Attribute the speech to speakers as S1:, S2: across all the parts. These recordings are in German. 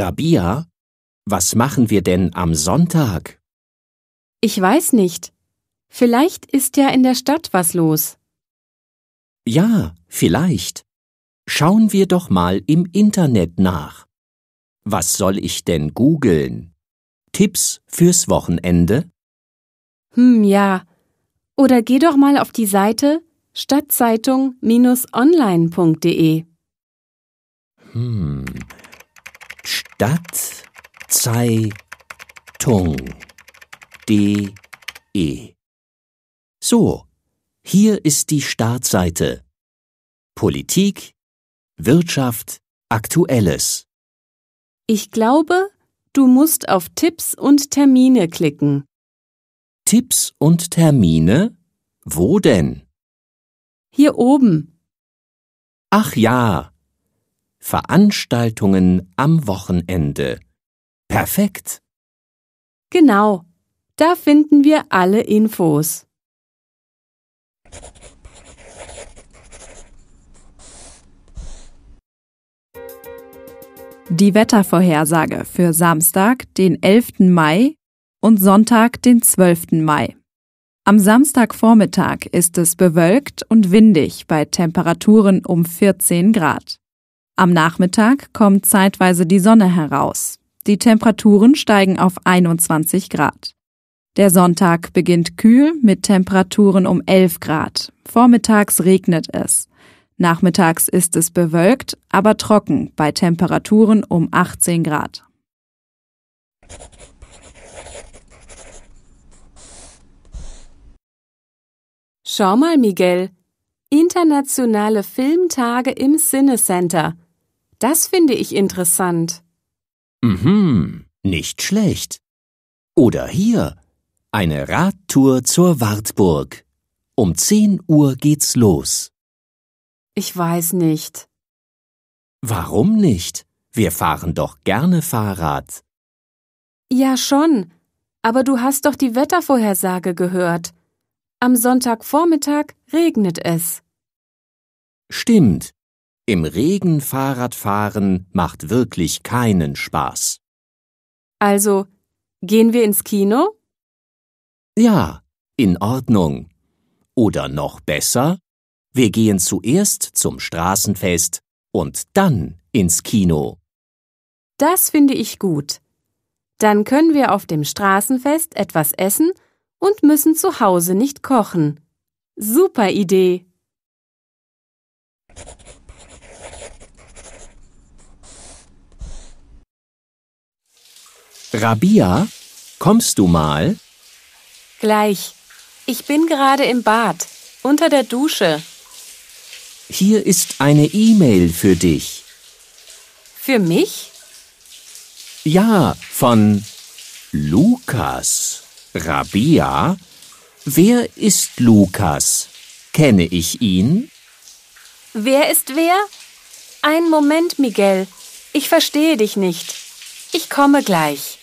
S1: Rabia, was machen wir denn am Sonntag?
S2: Ich weiß nicht. Vielleicht ist ja in der Stadt was los.
S1: Ja, vielleicht. Schauen wir doch mal im Internet nach. Was soll ich denn googeln? Tipps fürs Wochenende?
S2: Hm, ja. Oder geh doch mal auf die Seite stadtzeitung-online.de.
S1: Hm. Dat Zei Tung de. So, hier ist die Startseite. Politik, Wirtschaft, Aktuelles.
S2: Ich glaube, du musst auf Tipps und Termine klicken.
S1: Tipps und Termine? Wo denn?
S2: Hier oben.
S1: Ach ja, Veranstaltungen am Wochenende. Perfekt.
S2: Genau, da finden wir alle Infos.
S3: Die Wettervorhersage für Samstag, den 11. Mai und Sonntag, den 12. Mai. Am Samstagvormittag ist es bewölkt und windig bei Temperaturen um 14 Grad. Am Nachmittag kommt zeitweise die Sonne heraus. Die Temperaturen steigen auf 21 Grad. Der Sonntag beginnt kühl mit Temperaturen um 11 Grad. Vormittags regnet es. Nachmittags ist es bewölkt, aber trocken bei Temperaturen um 18 Grad. Schau mal, Miguel.
S2: Internationale Filmtage im Cinecenter. Center. Das finde ich interessant.
S1: Mhm, nicht schlecht. Oder hier, eine Radtour zur Wartburg. Um 10 Uhr geht's los.
S2: Ich weiß nicht.
S1: Warum nicht? Wir fahren doch gerne Fahrrad.
S2: Ja schon, aber du hast doch die Wettervorhersage gehört. Am Sonntagvormittag regnet es.
S1: Stimmt, im Regen Fahrradfahren macht wirklich keinen Spaß.
S2: Also, gehen wir ins Kino?
S1: Ja, in Ordnung. Oder noch besser, wir gehen zuerst zum Straßenfest und dann ins Kino.
S2: Das finde ich gut. Dann können wir auf dem Straßenfest etwas essen und müssen zu Hause nicht kochen. Super Idee.
S1: Rabia, kommst du mal?
S2: Gleich. Ich bin gerade im Bad, unter der Dusche.
S1: Hier ist eine E-Mail für dich.
S2: Für mich?
S1: Ja, von Lukas. Rabia? Wer ist Lukas? Kenne ich ihn?
S2: Wer ist wer? Ein Moment, Miguel. Ich verstehe dich nicht. Ich komme gleich.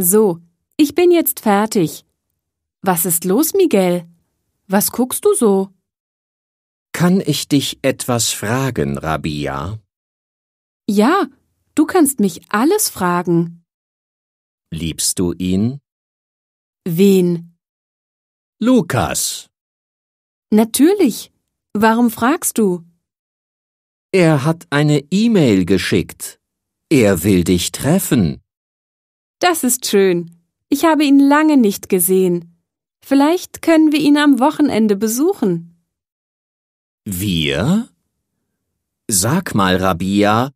S2: So, ich bin jetzt fertig. Was ist los, Miguel? Was guckst du so?
S1: Kann ich dich etwas fragen, Rabia?
S4: Ja, du kannst mich alles fragen. Liebst du ihn? Wen? Lukas. Natürlich. Warum fragst du? Er hat eine
S1: E-Mail geschickt. Er will dich treffen.
S2: Das ist schön. Ich habe ihn lange nicht gesehen. Vielleicht können wir ihn am Wochenende besuchen.
S1: Wir? Sag mal, Rabia,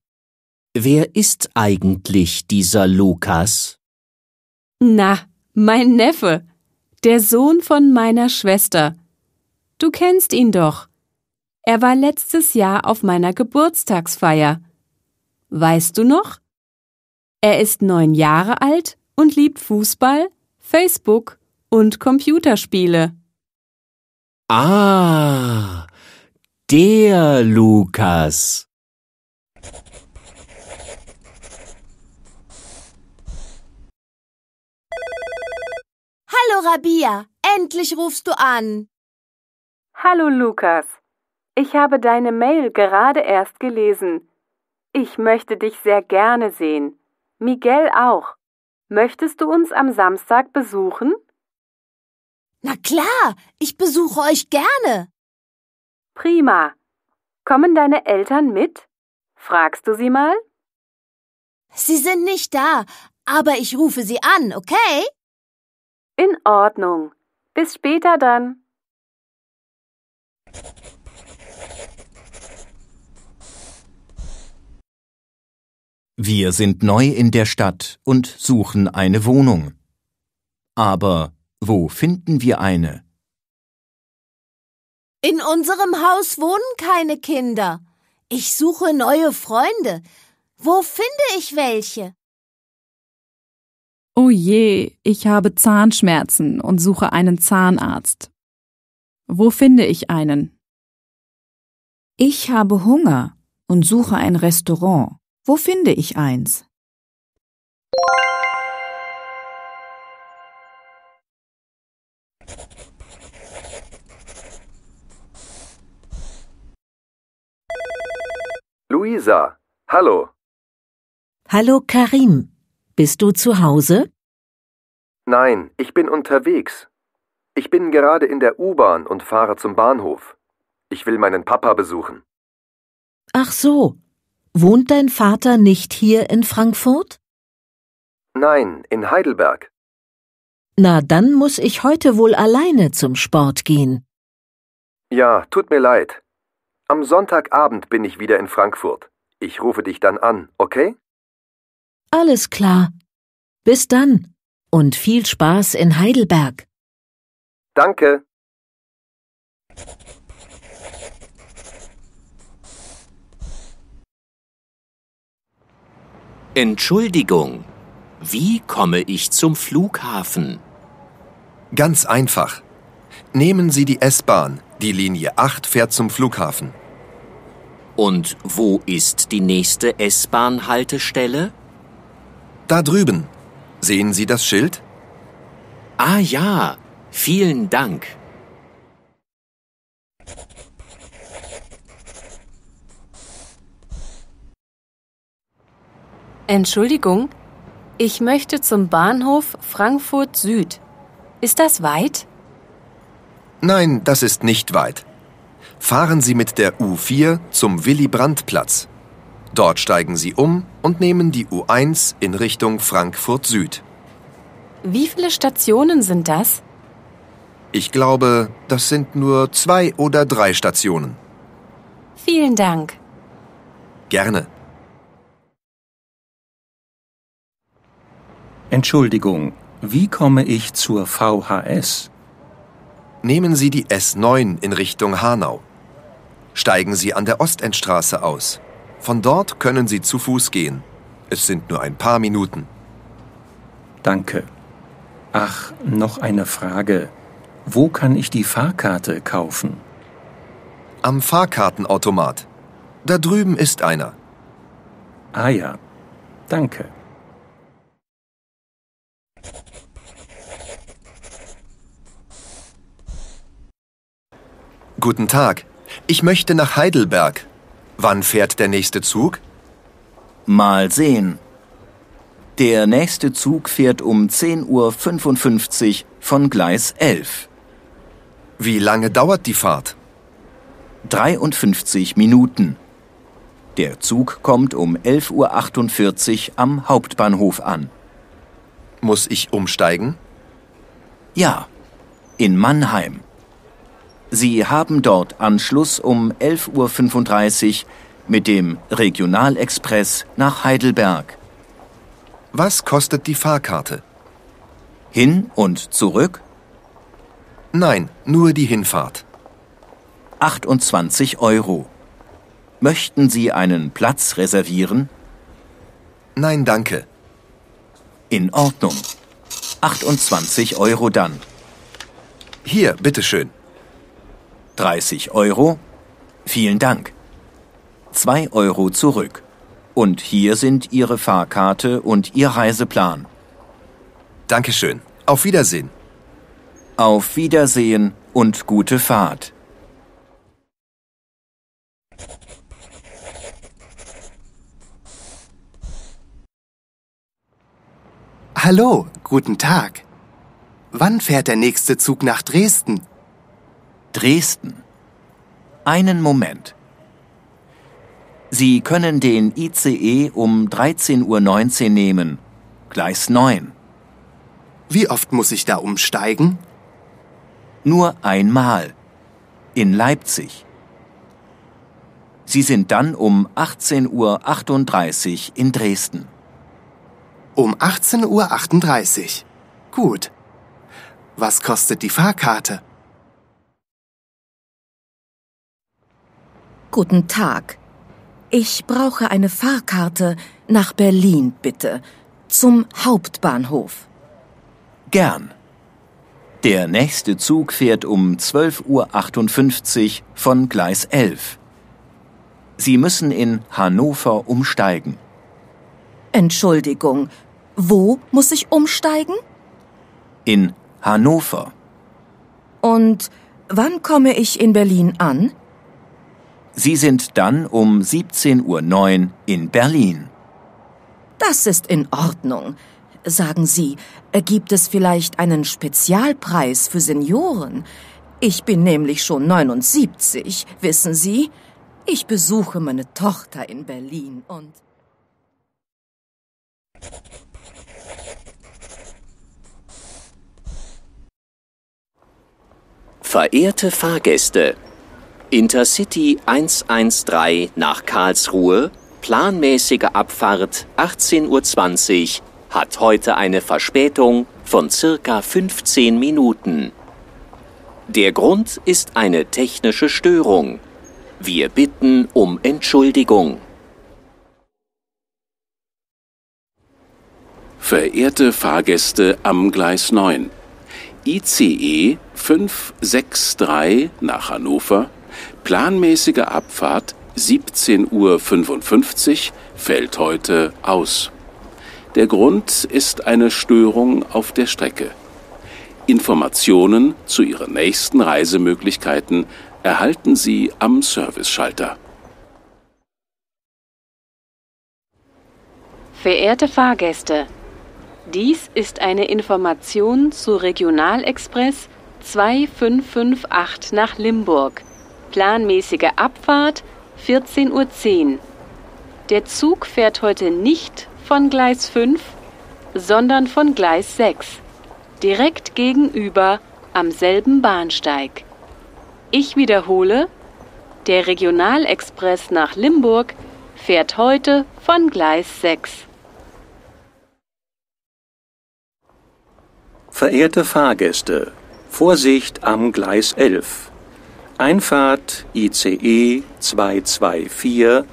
S1: wer ist eigentlich dieser Lukas?
S2: Na, mein Neffe, der Sohn von meiner Schwester. Du kennst ihn doch. Er war letztes Jahr auf meiner Geburtstagsfeier. Weißt du noch? Er ist neun Jahre alt und liebt Fußball, Facebook und Computerspiele.
S1: Ah, der Lukas.
S5: Hallo Rabia, endlich rufst du an.
S2: Hallo Lukas, ich habe deine Mail gerade erst gelesen. Ich möchte dich sehr gerne sehen. Miguel auch. Möchtest du uns am Samstag besuchen? Na klar, ich besuche euch gerne. Prima. Kommen deine Eltern mit? Fragst du sie mal? Sie sind nicht da, aber ich rufe sie an, okay? In Ordnung. Bis später dann.
S6: Wir sind neu in der Stadt und suchen eine Wohnung. Aber wo finden wir eine?
S5: In unserem Haus wohnen keine Kinder. Ich suche neue
S4: Freunde. Wo finde ich welche? Oh
S3: je, ich habe Zahnschmerzen und suche einen Zahnarzt. Wo
S7: finde ich einen? Ich habe Hunger und suche ein Restaurant. Wo finde ich eins?
S8: Luisa, hallo.
S9: Hallo Karim, bist du zu Hause?
S8: Nein, ich bin unterwegs. Ich bin gerade in der U-Bahn und fahre zum Bahnhof. Ich will meinen Papa besuchen.
S4: Ach so,
S9: Wohnt dein Vater nicht hier in Frankfurt?
S8: Nein, in Heidelberg.
S9: Na, dann muss ich heute wohl alleine zum Sport gehen.
S8: Ja, tut mir leid. Am Sonntagabend bin ich wieder in Frankfurt. Ich rufe dich dann an, okay?
S4: Alles klar. Bis dann und viel Spaß in Heidelberg.
S8: Danke.
S1: Entschuldigung, wie komme ich zum Flughafen? Ganz einfach. Nehmen Sie die S-Bahn.
S8: Die Linie 8 fährt zum Flughafen. Und wo ist die
S1: nächste S-Bahn-Haltestelle? Da drüben. Sehen Sie das Schild? Ah ja, vielen Dank.
S2: Entschuldigung, ich möchte zum Bahnhof Frankfurt Süd. Ist das weit?
S8: Nein, das ist nicht weit. Fahren Sie mit der U4 zum Willy-Brandt-Platz. Dort steigen Sie um und nehmen die U1 in Richtung Frankfurt Süd.
S2: Wie viele Stationen sind das?
S8: Ich glaube, das sind nur zwei oder drei Stationen.
S2: Vielen Dank.
S8: Gerne.
S10: Entschuldigung, wie komme ich zur VHS? Nehmen Sie die S9
S8: in Richtung Hanau. Steigen Sie an der Ostendstraße aus. Von dort
S10: können Sie zu Fuß gehen. Es sind nur ein paar Minuten. Danke. Ach, noch eine Frage. Wo kann ich die Fahrkarte kaufen? Am Fahrkartenautomat. Da drüben ist einer. Ah ja, danke.
S8: Guten Tag. Ich möchte nach Heidelberg. Wann fährt der nächste Zug?
S6: Mal sehen. Der nächste Zug fährt um 10.55 Uhr von Gleis 11. Wie lange dauert die Fahrt? 53 Minuten. Der Zug kommt um 11.48 Uhr am Hauptbahnhof an. Muss ich umsteigen? Ja, in Mannheim. Sie haben dort Anschluss um 11.35 Uhr mit dem Regionalexpress nach Heidelberg. Was kostet die Fahrkarte? Hin und zurück? Nein, nur die Hinfahrt. 28 Euro. Möchten Sie einen Platz reservieren? Nein, danke. In Ordnung. 28 Euro dann. Hier, bitteschön. 30 Euro? Vielen Dank. 2 Euro zurück. Und hier sind Ihre Fahrkarte und Ihr Reiseplan. Dankeschön. Auf Wiedersehen. Auf Wiedersehen und gute Fahrt.
S4: Hallo, guten
S11: Tag. Wann fährt der nächste Zug nach Dresden? Dresden.
S6: Einen Moment. Sie können den ICE um 13.19 Uhr nehmen, Gleis 9. Wie oft muss ich da umsteigen? Nur einmal. In Leipzig. Sie sind dann um 18.38 Uhr in Dresden. Um 18.38 Uhr.
S11: Gut. Was kostet die Fahrkarte?
S12: Guten Tag. Ich brauche eine Fahrkarte nach Berlin, bitte. Zum Hauptbahnhof.
S6: Gern. Der nächste Zug fährt um 12.58 Uhr von Gleis 11. Sie müssen in Hannover umsteigen.
S12: Entschuldigung, wo muss ich umsteigen?
S6: In Hannover.
S12: Und wann komme ich in Berlin an?
S6: Sie sind dann um 17.09 Uhr in Berlin.
S12: Das ist in Ordnung. Sagen Sie, äh, gibt es vielleicht einen Spezialpreis für Senioren? Ich bin nämlich schon 79, wissen Sie? Ich besuche meine Tochter in Berlin und...
S4: Verehrte Fahrgäste,
S1: Intercity 113 nach Karlsruhe, planmäßige Abfahrt 18.20 Uhr, hat heute eine Verspätung von circa 15 Minuten. Der Grund ist eine technische Störung. Wir bitten um Entschuldigung.
S13: Verehrte Fahrgäste am Gleis 9, ICE 563 nach Hannover planmäßige Abfahrt 17.55 Uhr fällt heute aus. Der Grund ist eine Störung auf der Strecke. Informationen zu Ihren nächsten Reisemöglichkeiten erhalten Sie am Serviceschalter.
S2: Verehrte Fahrgäste, dies ist eine Information zu Regionalexpress 2558 nach Limburg. Planmäßige Abfahrt 14.10 Uhr. Der Zug fährt heute nicht von Gleis 5, sondern von Gleis 6, direkt gegenüber am selben Bahnsteig. Ich wiederhole, der Regionalexpress nach Limburg fährt heute von Gleis 6.
S10: Verehrte Fahrgäste, Vorsicht am Gleis 11. Einfahrt ICE 224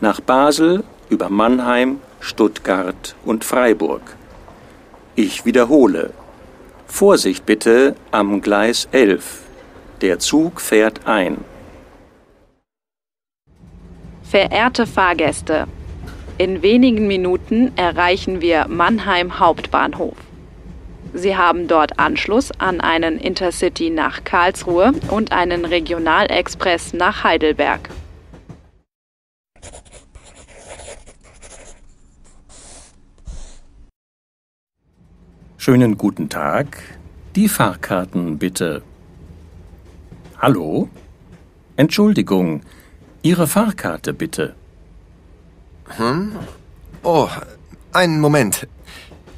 S10: nach Basel über Mannheim, Stuttgart und Freiburg. Ich wiederhole. Vorsicht bitte am Gleis 11. Der Zug fährt ein.
S3: Verehrte Fahrgäste, in wenigen Minuten erreichen wir Mannheim Hauptbahnhof. Sie haben dort Anschluss an einen Intercity nach Karlsruhe und einen Regionalexpress nach Heidelberg.
S10: Schönen guten Tag. Die Fahrkarten bitte. Hallo? Entschuldigung, Ihre Fahrkarte bitte. Hm? Oh, einen Moment.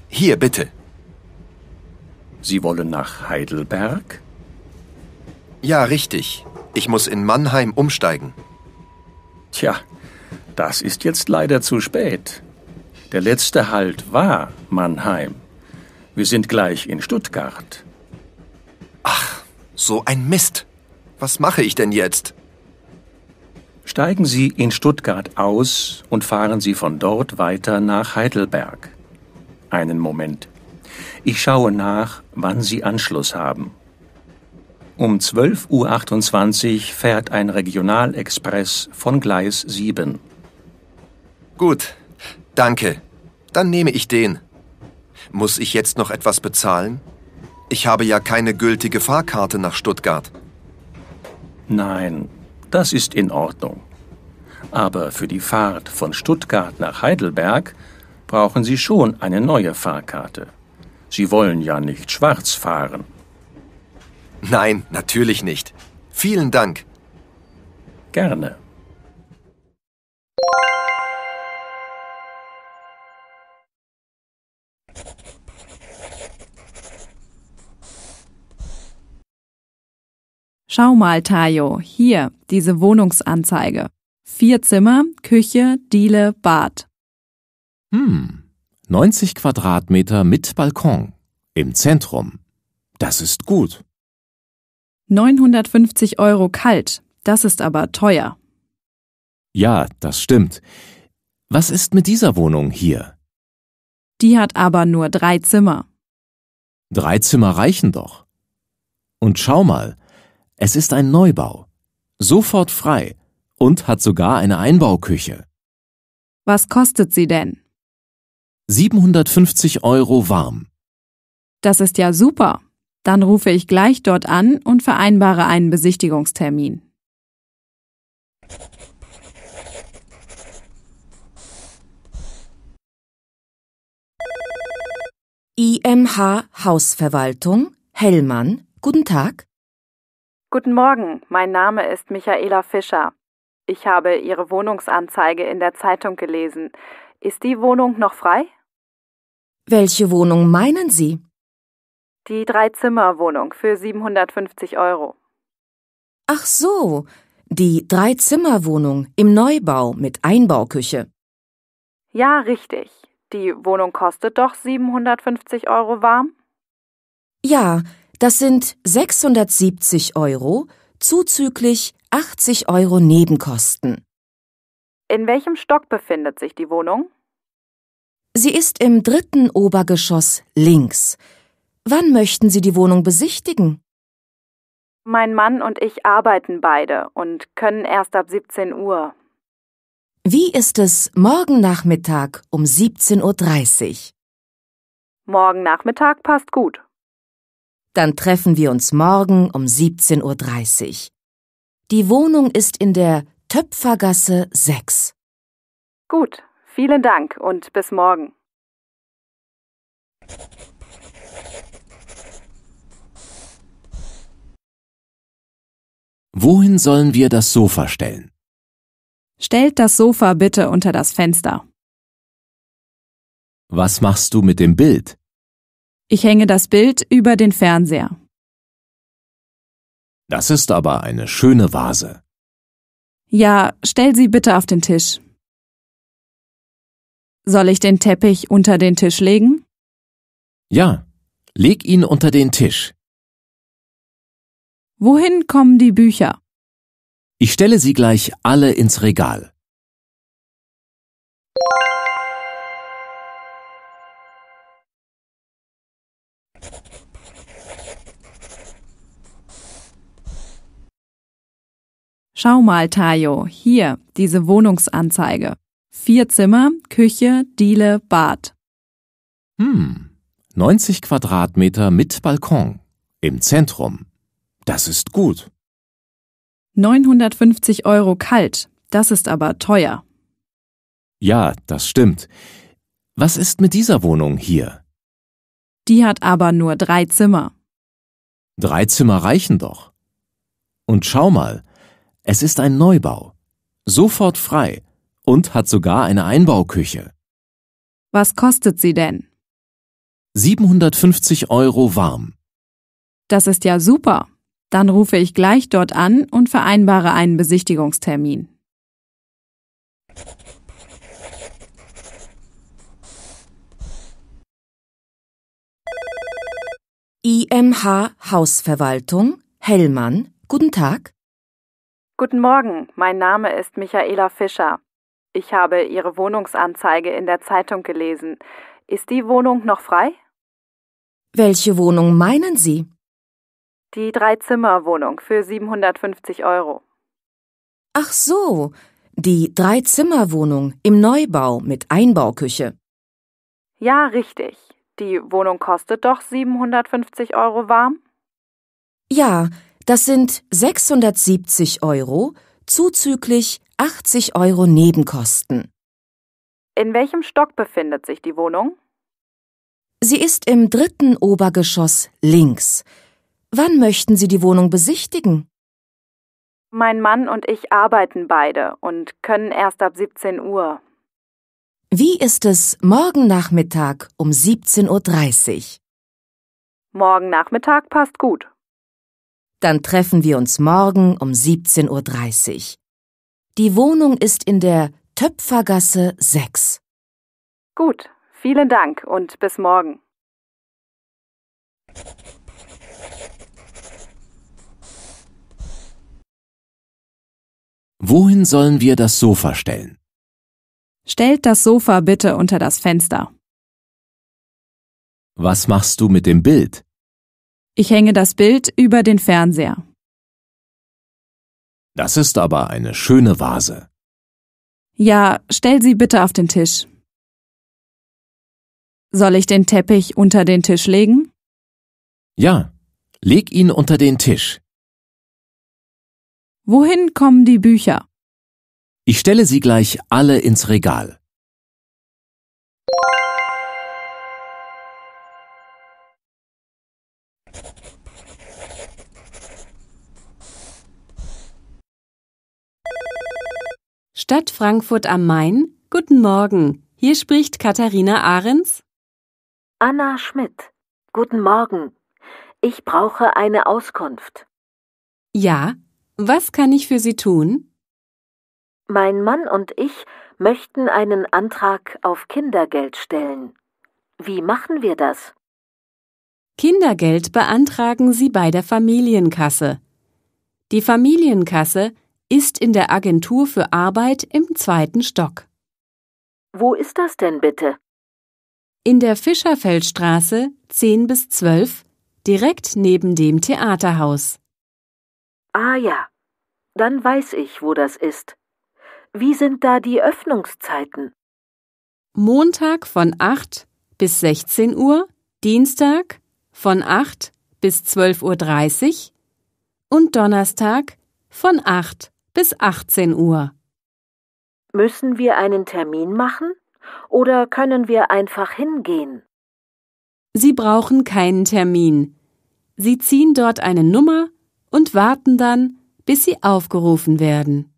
S10: Hier bitte.
S8: Sie wollen nach Heidelberg? Ja, richtig.
S10: Ich muss in Mannheim umsteigen. Tja, das ist jetzt leider zu spät. Der letzte Halt war Mannheim. Wir sind gleich in Stuttgart. Ach, so ein Mist. Was mache ich denn jetzt? Steigen Sie in Stuttgart aus und fahren Sie von dort weiter nach Heidelberg. Einen Moment. Ich schaue nach, wann sie Anschluss haben. Um 12.28 Uhr fährt ein Regionalexpress von Gleis 7. Gut, danke. Dann nehme ich den. Muss ich jetzt noch etwas
S8: bezahlen? Ich habe ja keine gültige Fahrkarte nach Stuttgart.
S10: Nein, das ist in Ordnung. Aber für die Fahrt von Stuttgart nach Heidelberg brauchen Sie schon eine neue Fahrkarte. Sie wollen ja nicht schwarz fahren. Nein, natürlich nicht. Vielen
S4: Dank. Gerne.
S3: Schau mal, Tayo, hier, diese Wohnungsanzeige. Vier Zimmer, Küche, Diele, Bad.
S14: Hm, 90 Quadratmeter mit Balkon im Zentrum. Das ist gut.
S3: 950 Euro kalt, das ist aber teuer.
S14: Ja, das stimmt. Was ist mit dieser Wohnung hier?
S3: Die hat aber nur drei Zimmer.
S14: Drei Zimmer reichen doch. Und schau mal, es ist ein Neubau. Sofort frei und hat sogar eine Einbauküche.
S3: Was kostet sie denn?
S14: 750 Euro warm.
S3: Das ist ja super. Dann rufe ich gleich dort an und vereinbare einen Besichtigungstermin.
S4: IMH
S12: Hausverwaltung, Hellmann, guten Tag.
S3: Guten Morgen, mein Name ist Michaela Fischer. Ich habe Ihre Wohnungsanzeige in der Zeitung gelesen. Ist die Wohnung noch frei?
S12: Welche Wohnung meinen Sie?
S3: Die Drei-Zimmer-Wohnung für 750 Euro.
S12: Ach so, die Drei-Zimmer-Wohnung im Neubau mit Einbauküche.
S3: Ja, richtig. Die Wohnung kostet doch 750 Euro warm?
S12: Ja, das sind 670 Euro zuzüglich 80 Euro Nebenkosten.
S3: In welchem Stock befindet sich die Wohnung?
S12: Sie ist im dritten Obergeschoss links. Wann möchten Sie die Wohnung besichtigen?
S3: Mein Mann und ich arbeiten beide und können erst ab 17 Uhr.
S12: Wie ist es morgen Nachmittag um 17.30 Uhr? Morgen Nachmittag passt gut. Dann treffen wir uns morgen um 17.30 Uhr. Die Wohnung ist in der Töpfergasse 6. Gut.
S3: Vielen Dank und bis morgen.
S14: Wohin sollen wir das Sofa stellen?
S3: Stellt das Sofa bitte unter das Fenster.
S4: Was machst du mit dem Bild? Ich hänge das Bild über den Fernseher. Das ist aber eine schöne Vase.
S3: Ja, stell sie bitte auf den Tisch. Soll ich den Teppich unter den Tisch legen?
S4: Ja, leg ihn unter den Tisch. Wohin kommen die Bücher? Ich stelle sie gleich alle ins Regal.
S3: Schau mal, Tayo, hier diese Wohnungsanzeige. Vier Zimmer, Küche, Diele, Bad.
S14: Hm, 90 Quadratmeter mit Balkon. Im Zentrum. Das ist gut.
S3: 950 Euro kalt. Das ist aber teuer.
S14: Ja, das stimmt. Was ist mit dieser Wohnung hier?
S3: Die hat aber nur drei Zimmer.
S14: Drei Zimmer reichen doch. Und schau mal, es ist ein Neubau. Sofort frei und hat sogar eine Einbauküche.
S3: Was kostet sie denn?
S14: 750 Euro warm.
S3: Das ist ja super. Dann rufe ich gleich dort an und vereinbare einen Besichtigungstermin.
S12: IMH Hausverwaltung, Hellmann, guten Tag.
S3: Guten Morgen, mein Name ist Michaela Fischer. Ich habe Ihre Wohnungsanzeige in der Zeitung gelesen. Ist die Wohnung noch frei?
S12: Welche Wohnung meinen Sie?
S3: Die Drei-Zimmer-Wohnung für 750 Euro.
S12: Ach so, die Drei-Zimmer-Wohnung im Neubau mit Einbauküche.
S3: Ja, richtig. Die Wohnung kostet doch 750 Euro warm?
S12: Ja, das sind 670 Euro zuzüglich 80 Euro Nebenkosten. In welchem Stock befindet sich die Wohnung? Sie ist im dritten Obergeschoss links. Wann möchten Sie die Wohnung besichtigen?
S3: Mein Mann und ich arbeiten beide und können erst ab 17 Uhr.
S12: Wie ist es morgen Nachmittag um 17.30 Uhr? Morgen Nachmittag passt gut. Dann treffen wir uns morgen um 17.30 Uhr. Die Wohnung ist in der Töpfergasse 6. Gut,
S3: vielen Dank und bis morgen.
S4: Wohin sollen wir das Sofa stellen?
S3: Stellt das Sofa bitte unter das Fenster.
S4: Was machst du mit dem Bild?
S3: Ich hänge das Bild über den Fernseher.
S14: Das ist aber eine schöne Vase.
S3: Ja, stell sie bitte auf den
S4: Tisch. Soll ich den Teppich unter den Tisch legen? Ja, leg ihn unter den Tisch. Wohin kommen die Bücher? Ich stelle sie gleich alle ins Regal.
S2: Stadt Frankfurt am Main, guten Morgen. Hier spricht Katharina Ahrens. Anna Schmidt, guten
S9: Morgen. Ich brauche eine Auskunft.
S2: Ja, was kann ich für Sie tun?
S9: Mein Mann und ich möchten einen Antrag auf Kindergeld stellen. Wie machen wir das?
S2: Kindergeld beantragen Sie bei der Familienkasse. Die Familienkasse ist in der Agentur für Arbeit im zweiten Stock.
S9: Wo ist das denn bitte?
S2: In der Fischerfeldstraße 10 bis 12, direkt neben dem Theaterhaus.
S9: Ah ja, dann weiß ich, wo das ist. Wie sind da die Öffnungszeiten?
S2: Montag von 8 bis 16 Uhr, Dienstag von 8 bis 12.30 Uhr und Donnerstag von 8 bis 18 Uhr.
S9: Müssen wir einen Termin machen oder können wir einfach hingehen?
S2: Sie brauchen keinen Termin. Sie ziehen dort eine Nummer und warten dann, bis sie
S4: aufgerufen werden.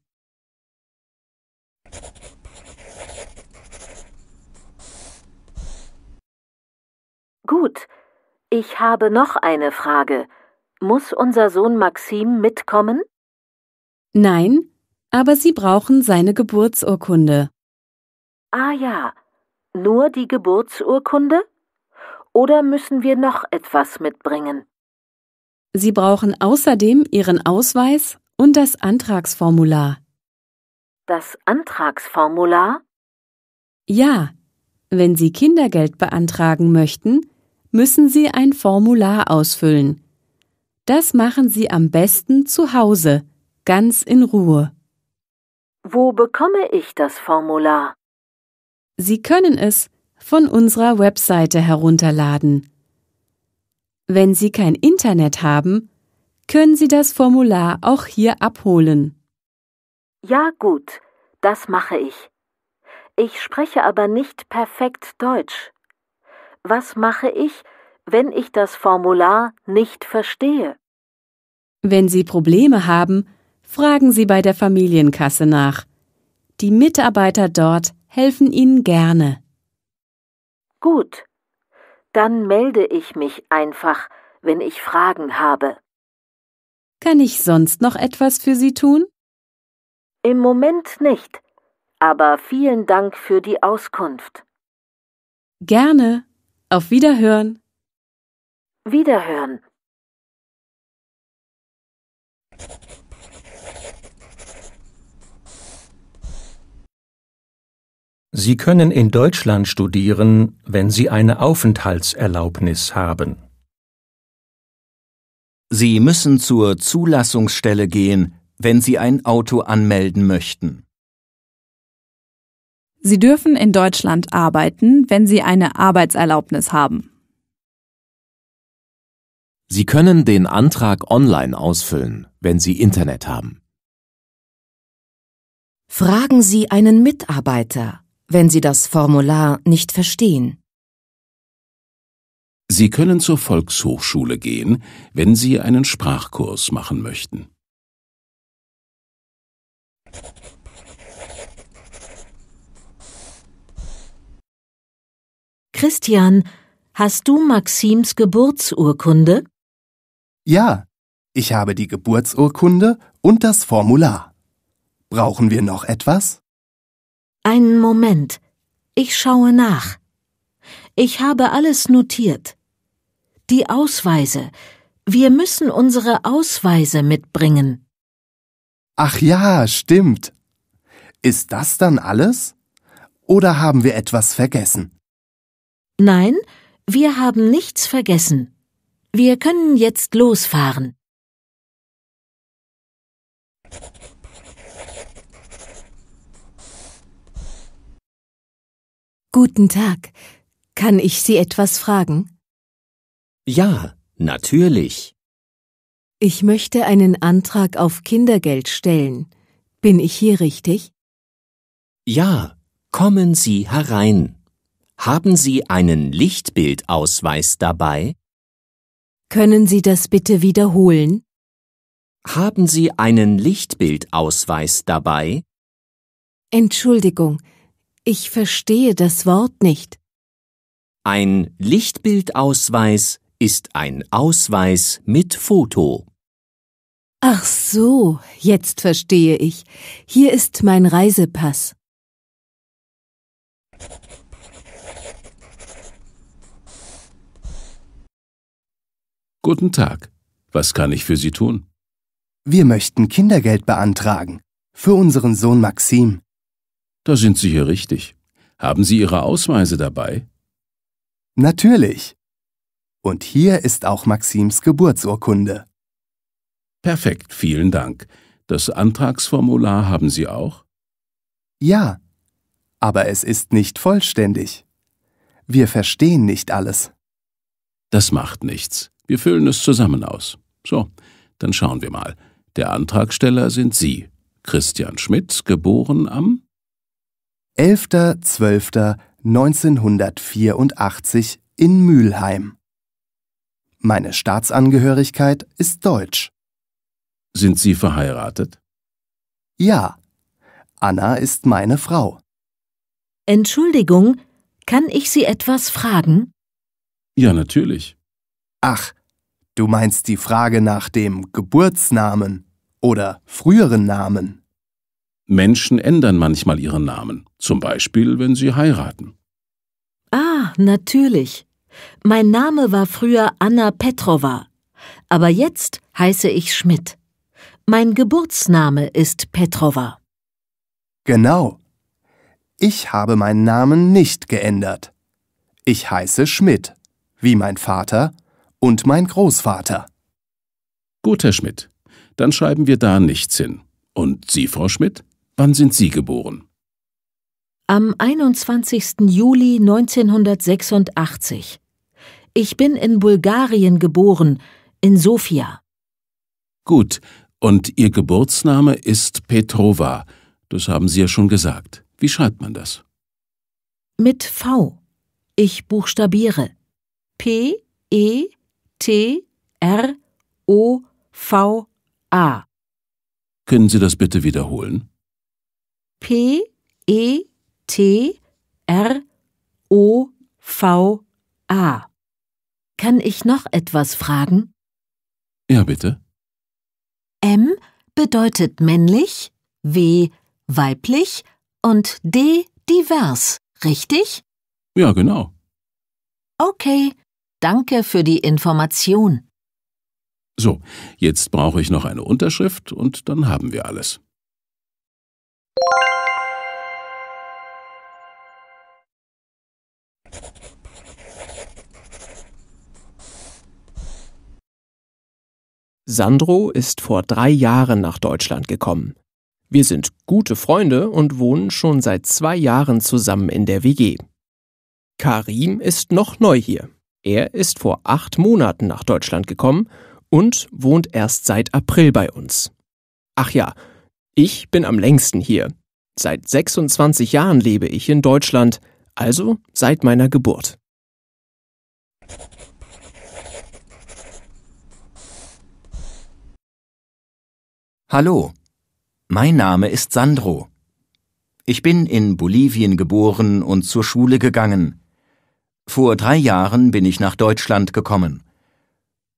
S4: Gut, ich
S9: habe noch eine Frage. Muss unser Sohn Maxim mitkommen?
S2: Nein, aber Sie brauchen seine Geburtsurkunde.
S9: Ah ja, nur die Geburtsurkunde? Oder müssen wir noch etwas mitbringen?
S2: Sie brauchen außerdem Ihren Ausweis und das Antragsformular.
S9: Das Antragsformular?
S2: Ja, wenn Sie Kindergeld beantragen möchten, müssen Sie ein Formular ausfüllen. Das machen Sie am besten zu Hause ganz in Ruhe.
S9: Wo bekomme ich das Formular?
S2: Sie können es von unserer Webseite herunterladen. Wenn Sie kein Internet haben, können Sie das Formular auch hier abholen.
S9: Ja gut, das mache ich. Ich spreche aber nicht perfekt Deutsch. Was mache ich, wenn ich das Formular nicht verstehe?
S2: Wenn Sie Probleme haben, Fragen Sie bei der Familienkasse nach. Die Mitarbeiter dort helfen Ihnen gerne. Gut.
S9: Dann melde ich mich einfach, wenn ich Fragen habe.
S2: Kann ich sonst noch etwas für Sie tun?
S9: Im Moment nicht, aber vielen Dank für die
S4: Auskunft. Gerne. Auf Wiederhören. Wiederhören. Sie können
S10: in Deutschland studieren, wenn Sie eine Aufenthaltserlaubnis haben.
S6: Sie müssen zur Zulassungsstelle gehen, wenn Sie ein Auto anmelden möchten.
S4: Sie dürfen in
S3: Deutschland arbeiten, wenn Sie eine Arbeitserlaubnis haben.
S14: Sie können den Antrag online ausfüllen, wenn Sie Internet haben.
S4: Fragen Sie einen Mitarbeiter, wenn Sie das Formular nicht verstehen.
S13: Sie können zur Volkshochschule gehen, wenn Sie einen Sprachkurs machen möchten.
S9: Christian, hast du Maxims Geburtsurkunde?
S11: Ja, ich habe die Geburtsurkunde und das Formular. Brauchen wir noch etwas? Einen Moment.
S9: Ich schaue nach. Ich habe alles notiert. Die Ausweise. Wir müssen unsere Ausweise mitbringen.
S11: Ach ja, stimmt. Ist das dann alles? Oder haben
S4: wir etwas vergessen? Nein, wir haben nichts vergessen. Wir können jetzt losfahren.
S5: Guten Tag. Kann ich Sie etwas fragen?
S4: Ja,
S1: natürlich.
S5: Ich möchte einen Antrag auf Kindergeld stellen. Bin ich hier richtig?
S1: Ja, kommen Sie herein. Haben Sie einen Lichtbildausweis dabei?
S5: Können Sie das bitte wiederholen?
S1: Haben Sie einen Lichtbildausweis dabei?
S5: Entschuldigung, ich verstehe das Wort nicht.
S1: Ein Lichtbildausweis ist ein Ausweis mit Foto.
S5: Ach so, jetzt verstehe ich. Hier ist mein Reisepass.
S13: Guten Tag. Was kann ich für Sie tun?
S11: Wir möchten Kindergeld beantragen. Für unseren Sohn Maxim. Da sind Sie hier richtig. Haben Sie Ihre Ausweise dabei? Natürlich. Und hier ist
S13: auch Maxims Geburtsurkunde. Perfekt, vielen Dank. Das Antragsformular haben Sie auch? Ja, aber es ist nicht vollständig. Wir verstehen nicht alles. Das macht nichts. Wir füllen es zusammen aus. So, dann schauen wir mal. Der Antragsteller sind Sie, Christian Schmidt, geboren am
S11: 11.12.1984 in Mülheim. Meine Staatsangehörigkeit ist deutsch.
S13: Sind Sie verheiratet?
S11: Ja. Anna ist meine Frau. Entschuldigung, kann ich Sie etwas fragen? Ja, natürlich. Ach, du meinst die Frage nach dem Geburtsnamen oder früheren
S13: Namen. Menschen ändern manchmal ihren Namen, zum Beispiel wenn sie heiraten.
S9: Ah, natürlich. Mein Name war früher Anna Petrova, aber jetzt heiße ich Schmidt. Mein Geburtsname
S11: ist Petrova. Genau. Ich habe meinen Namen nicht geändert. Ich heiße Schmidt, wie mein Vater und
S13: mein Großvater. Gut, Herr Schmidt. Dann schreiben wir da nichts hin. Und Sie, Frau Schmidt? Wann sind Sie geboren?
S9: Am 21. Juli 1986. Ich bin in Bulgarien geboren, in Sofia.
S13: Gut, und Ihr Geburtsname ist Petrova. Das haben Sie ja schon gesagt. Wie schreibt man das?
S9: Mit V. Ich buchstabiere. P, E, T, R, O, V, A.
S13: Können Sie das bitte wiederholen?
S9: P E T R O V A. Kann ich noch etwas fragen? Ja, bitte. M bedeutet männlich, W weiblich und D divers, richtig? Ja, genau. Okay, danke für die Information.
S13: So, jetzt brauche ich noch eine Unterschrift und dann haben wir
S15: alles.
S16: Sandro ist vor drei Jahren nach Deutschland gekommen. Wir sind gute Freunde und wohnen schon seit zwei Jahren zusammen in der WG. Karim ist noch neu hier. Er ist vor acht Monaten nach Deutschland gekommen und wohnt erst seit April bei uns. Ach ja, ich bin am längsten hier. Seit 26 Jahren lebe ich in Deutschland, also seit meiner Geburt.
S6: Hallo, mein Name ist Sandro. Ich bin in Bolivien geboren und zur Schule gegangen. Vor drei Jahren bin ich nach Deutschland gekommen.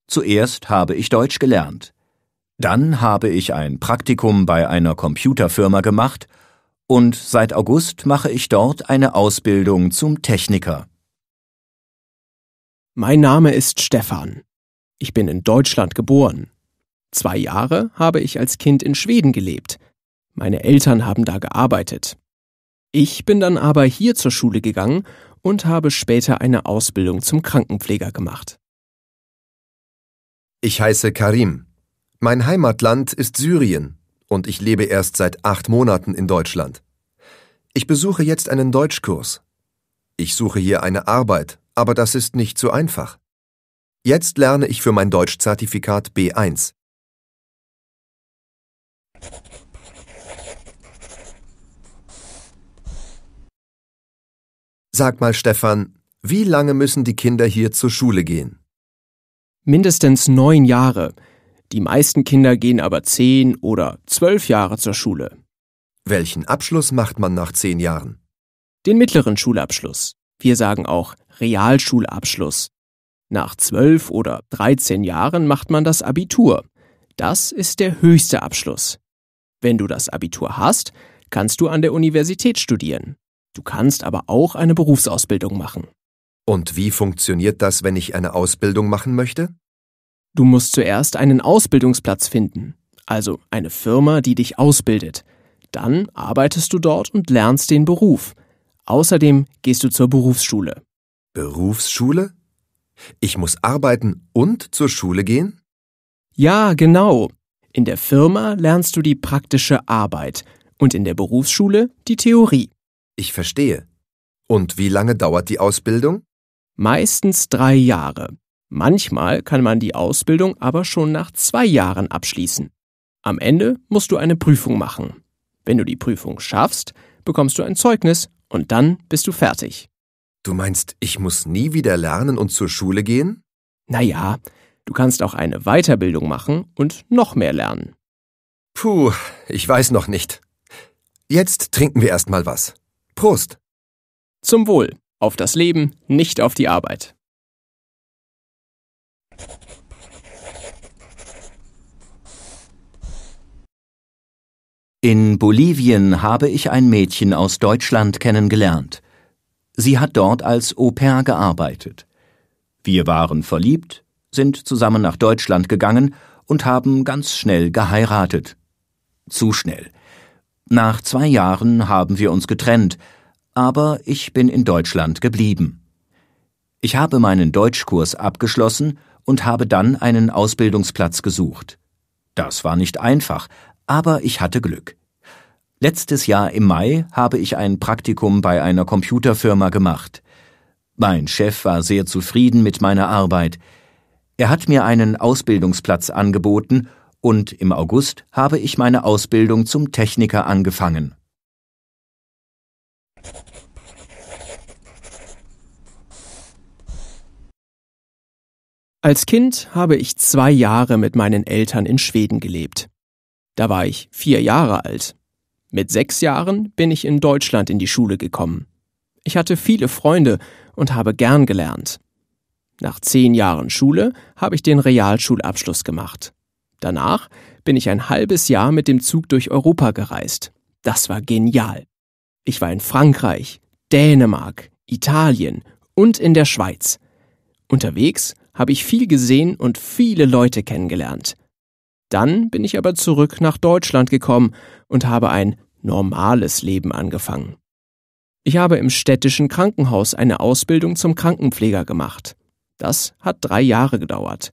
S6: Zuerst habe ich Deutsch gelernt. Dann habe ich ein Praktikum bei einer Computerfirma gemacht und seit August mache ich dort eine Ausbildung zum Techniker. Mein Name ist Stefan.
S16: Ich bin in Deutschland geboren. Zwei Jahre habe ich als Kind in Schweden gelebt. Meine Eltern haben da gearbeitet. Ich bin dann aber hier zur Schule gegangen und habe später eine Ausbildung zum Krankenpfleger gemacht.
S8: Ich heiße Karim. Mein Heimatland ist Syrien und ich lebe erst seit acht Monaten in Deutschland. Ich besuche jetzt einen Deutschkurs. Ich suche hier eine Arbeit, aber das ist nicht so einfach. Jetzt lerne ich für mein Deutschzertifikat B1.
S16: Sag mal, Stefan, wie lange müssen die Kinder hier zur Schule gehen? Mindestens neun Jahre. Die meisten Kinder gehen aber zehn oder zwölf Jahre zur Schule. Welchen Abschluss macht man nach zehn Jahren? Den mittleren Schulabschluss. Wir sagen auch Realschulabschluss. Nach zwölf oder dreizehn Jahren macht man das Abitur. Das ist der höchste Abschluss. Wenn du das Abitur hast, kannst du an der Universität studieren. Du kannst aber auch eine Berufsausbildung machen. Und wie funktioniert das, wenn ich eine Ausbildung machen möchte? Du musst zuerst einen Ausbildungsplatz finden, also eine Firma, die dich ausbildet. Dann arbeitest du dort und lernst den Beruf. Außerdem gehst du zur Berufsschule. Berufsschule? Ich muss arbeiten und zur Schule gehen? Ja, genau. In der Firma lernst du die praktische Arbeit und in der Berufsschule die Theorie. Ich verstehe. Und wie lange dauert die Ausbildung? Meistens drei Jahre. Manchmal kann man die Ausbildung aber schon nach zwei Jahren abschließen. Am Ende musst du eine Prüfung machen. Wenn du die Prüfung schaffst, bekommst du ein Zeugnis und dann bist du fertig. Du meinst, ich muss nie wieder lernen und zur Schule gehen? Naja, Du kannst auch eine Weiterbildung machen und noch mehr lernen. Puh, ich weiß noch nicht. Jetzt trinken wir erstmal was. Prost! Zum Wohl. Auf das Leben, nicht auf die Arbeit.
S6: In Bolivien habe ich ein Mädchen aus Deutschland kennengelernt. Sie hat dort als Au pair gearbeitet. Wir waren verliebt, sind zusammen nach Deutschland gegangen und haben ganz schnell geheiratet. Zu schnell. Nach zwei Jahren haben wir uns getrennt, aber ich bin in Deutschland geblieben. Ich habe meinen Deutschkurs abgeschlossen und habe dann einen Ausbildungsplatz gesucht. Das war nicht einfach, aber ich hatte Glück. Letztes Jahr im Mai habe ich ein Praktikum bei einer Computerfirma gemacht. Mein Chef war sehr zufrieden mit meiner Arbeit. Er hat mir einen Ausbildungsplatz angeboten und im August habe ich meine Ausbildung zum Techniker angefangen. Als Kind
S16: habe ich zwei Jahre mit meinen Eltern in Schweden gelebt. Da war ich vier Jahre alt. Mit sechs Jahren bin ich in Deutschland in die Schule gekommen. Ich hatte viele Freunde und habe gern gelernt. Nach zehn Jahren Schule habe ich den Realschulabschluss gemacht. Danach bin ich ein halbes Jahr mit dem Zug durch Europa gereist. Das war genial. Ich war in Frankreich, Dänemark, Italien und in der Schweiz. Unterwegs habe ich viel gesehen und viele Leute kennengelernt. Dann bin ich aber zurück nach Deutschland gekommen und habe ein normales Leben angefangen. Ich habe im städtischen Krankenhaus eine Ausbildung zum Krankenpfleger gemacht. Das hat drei Jahre gedauert.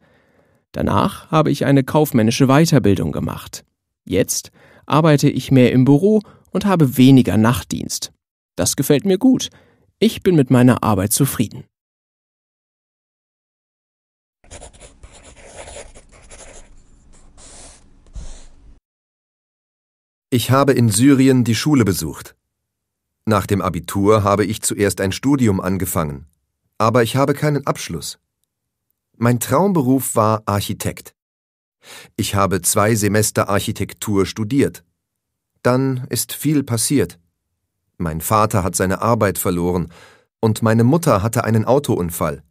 S16: Danach habe ich eine kaufmännische Weiterbildung gemacht. Jetzt arbeite ich mehr im Büro und habe weniger Nachtdienst. Das gefällt mir gut. Ich
S4: bin mit meiner Arbeit zufrieden.
S8: Ich habe in Syrien die Schule besucht. Nach dem Abitur habe ich zuerst ein Studium angefangen aber ich habe keinen Abschluss. Mein Traumberuf war Architekt. Ich habe zwei Semester Architektur studiert. Dann ist viel passiert. Mein Vater hat seine Arbeit verloren und meine Mutter hatte einen Autounfall.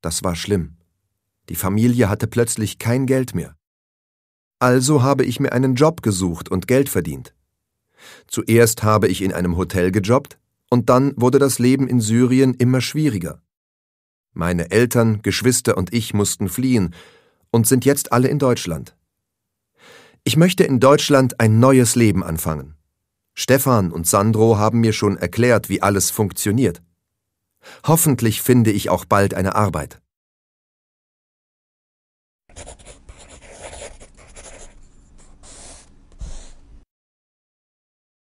S8: Das war schlimm. Die Familie hatte plötzlich kein Geld mehr. Also habe ich mir einen Job gesucht und Geld verdient. Zuerst habe ich in einem Hotel gejobbt und dann wurde das Leben in Syrien immer schwieriger. Meine Eltern, Geschwister und ich mussten fliehen und sind jetzt alle in Deutschland. Ich möchte in Deutschland ein neues Leben anfangen. Stefan und Sandro haben mir schon erklärt, wie alles funktioniert. Hoffentlich finde ich auch bald eine Arbeit.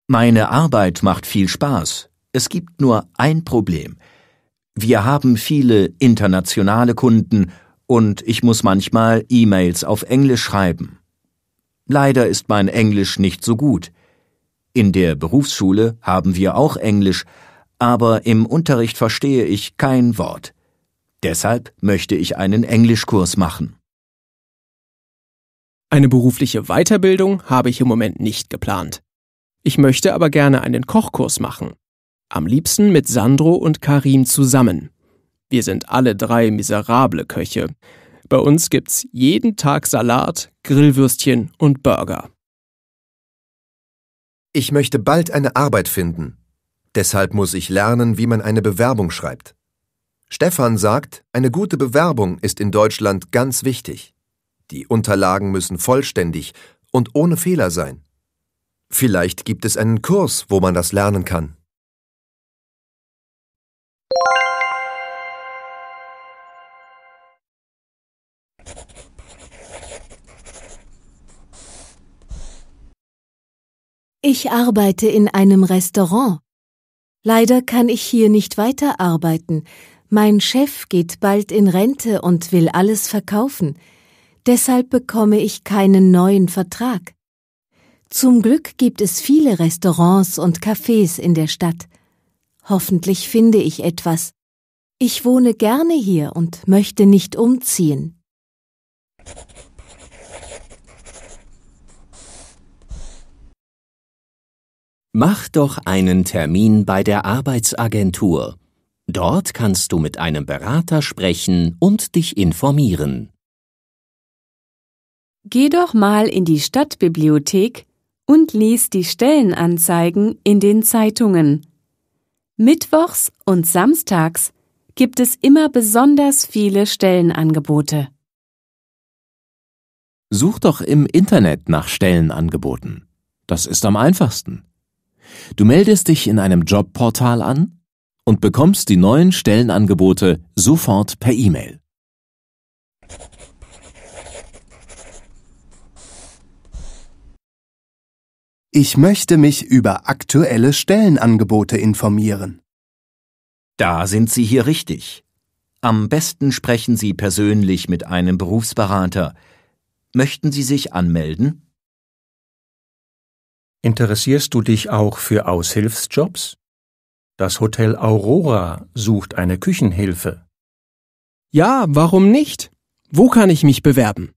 S6: Meine Arbeit macht viel Spaß. Es gibt nur ein Problem. Wir haben viele internationale Kunden und ich muss manchmal E-Mails auf Englisch schreiben. Leider ist mein Englisch nicht so gut. In der Berufsschule haben wir auch Englisch, aber im Unterricht verstehe ich kein Wort. Deshalb möchte ich einen Englischkurs machen. Eine berufliche Weiterbildung habe ich im Moment nicht geplant.
S16: Ich möchte aber gerne einen Kochkurs machen. Am liebsten mit Sandro und Karim zusammen. Wir sind alle drei miserable Köche. Bei uns gibt's jeden Tag Salat, Grillwürstchen und Burger.
S8: Ich möchte bald eine Arbeit finden. Deshalb muss ich lernen, wie man eine Bewerbung schreibt. Stefan sagt, eine gute Bewerbung ist in Deutschland ganz wichtig. Die Unterlagen müssen vollständig und ohne Fehler sein. Vielleicht gibt es einen Kurs, wo man das lernen kann.
S5: Ich arbeite in einem Restaurant. Leider kann ich hier nicht weiterarbeiten. Mein Chef geht bald in Rente und will alles verkaufen. Deshalb bekomme ich keinen neuen Vertrag. Zum Glück gibt es viele Restaurants und Cafés in der Stadt. Hoffentlich finde ich etwas. Ich wohne gerne hier und möchte nicht umziehen.
S1: Mach doch einen Termin bei der Arbeitsagentur. Dort kannst du mit einem Berater sprechen und dich informieren.
S2: Geh doch mal in die Stadtbibliothek und lies die Stellenanzeigen in den Zeitungen. Mittwochs und Samstags gibt es immer besonders viele Stellenangebote.
S14: Such doch im Internet nach Stellenangeboten. Das ist am einfachsten. Du meldest dich in einem Jobportal an und bekommst die neuen Stellenangebote sofort per E-Mail.
S11: Ich möchte mich über aktuelle Stellenangebote informieren.
S6: Da sind Sie hier richtig. Am besten sprechen Sie persönlich mit einem Berufsberater. Möchten Sie sich anmelden?
S10: Interessierst du dich auch für Aushilfsjobs? Das Hotel Aurora
S16: sucht eine Küchenhilfe. Ja, warum nicht? Wo kann ich mich
S13: bewerben?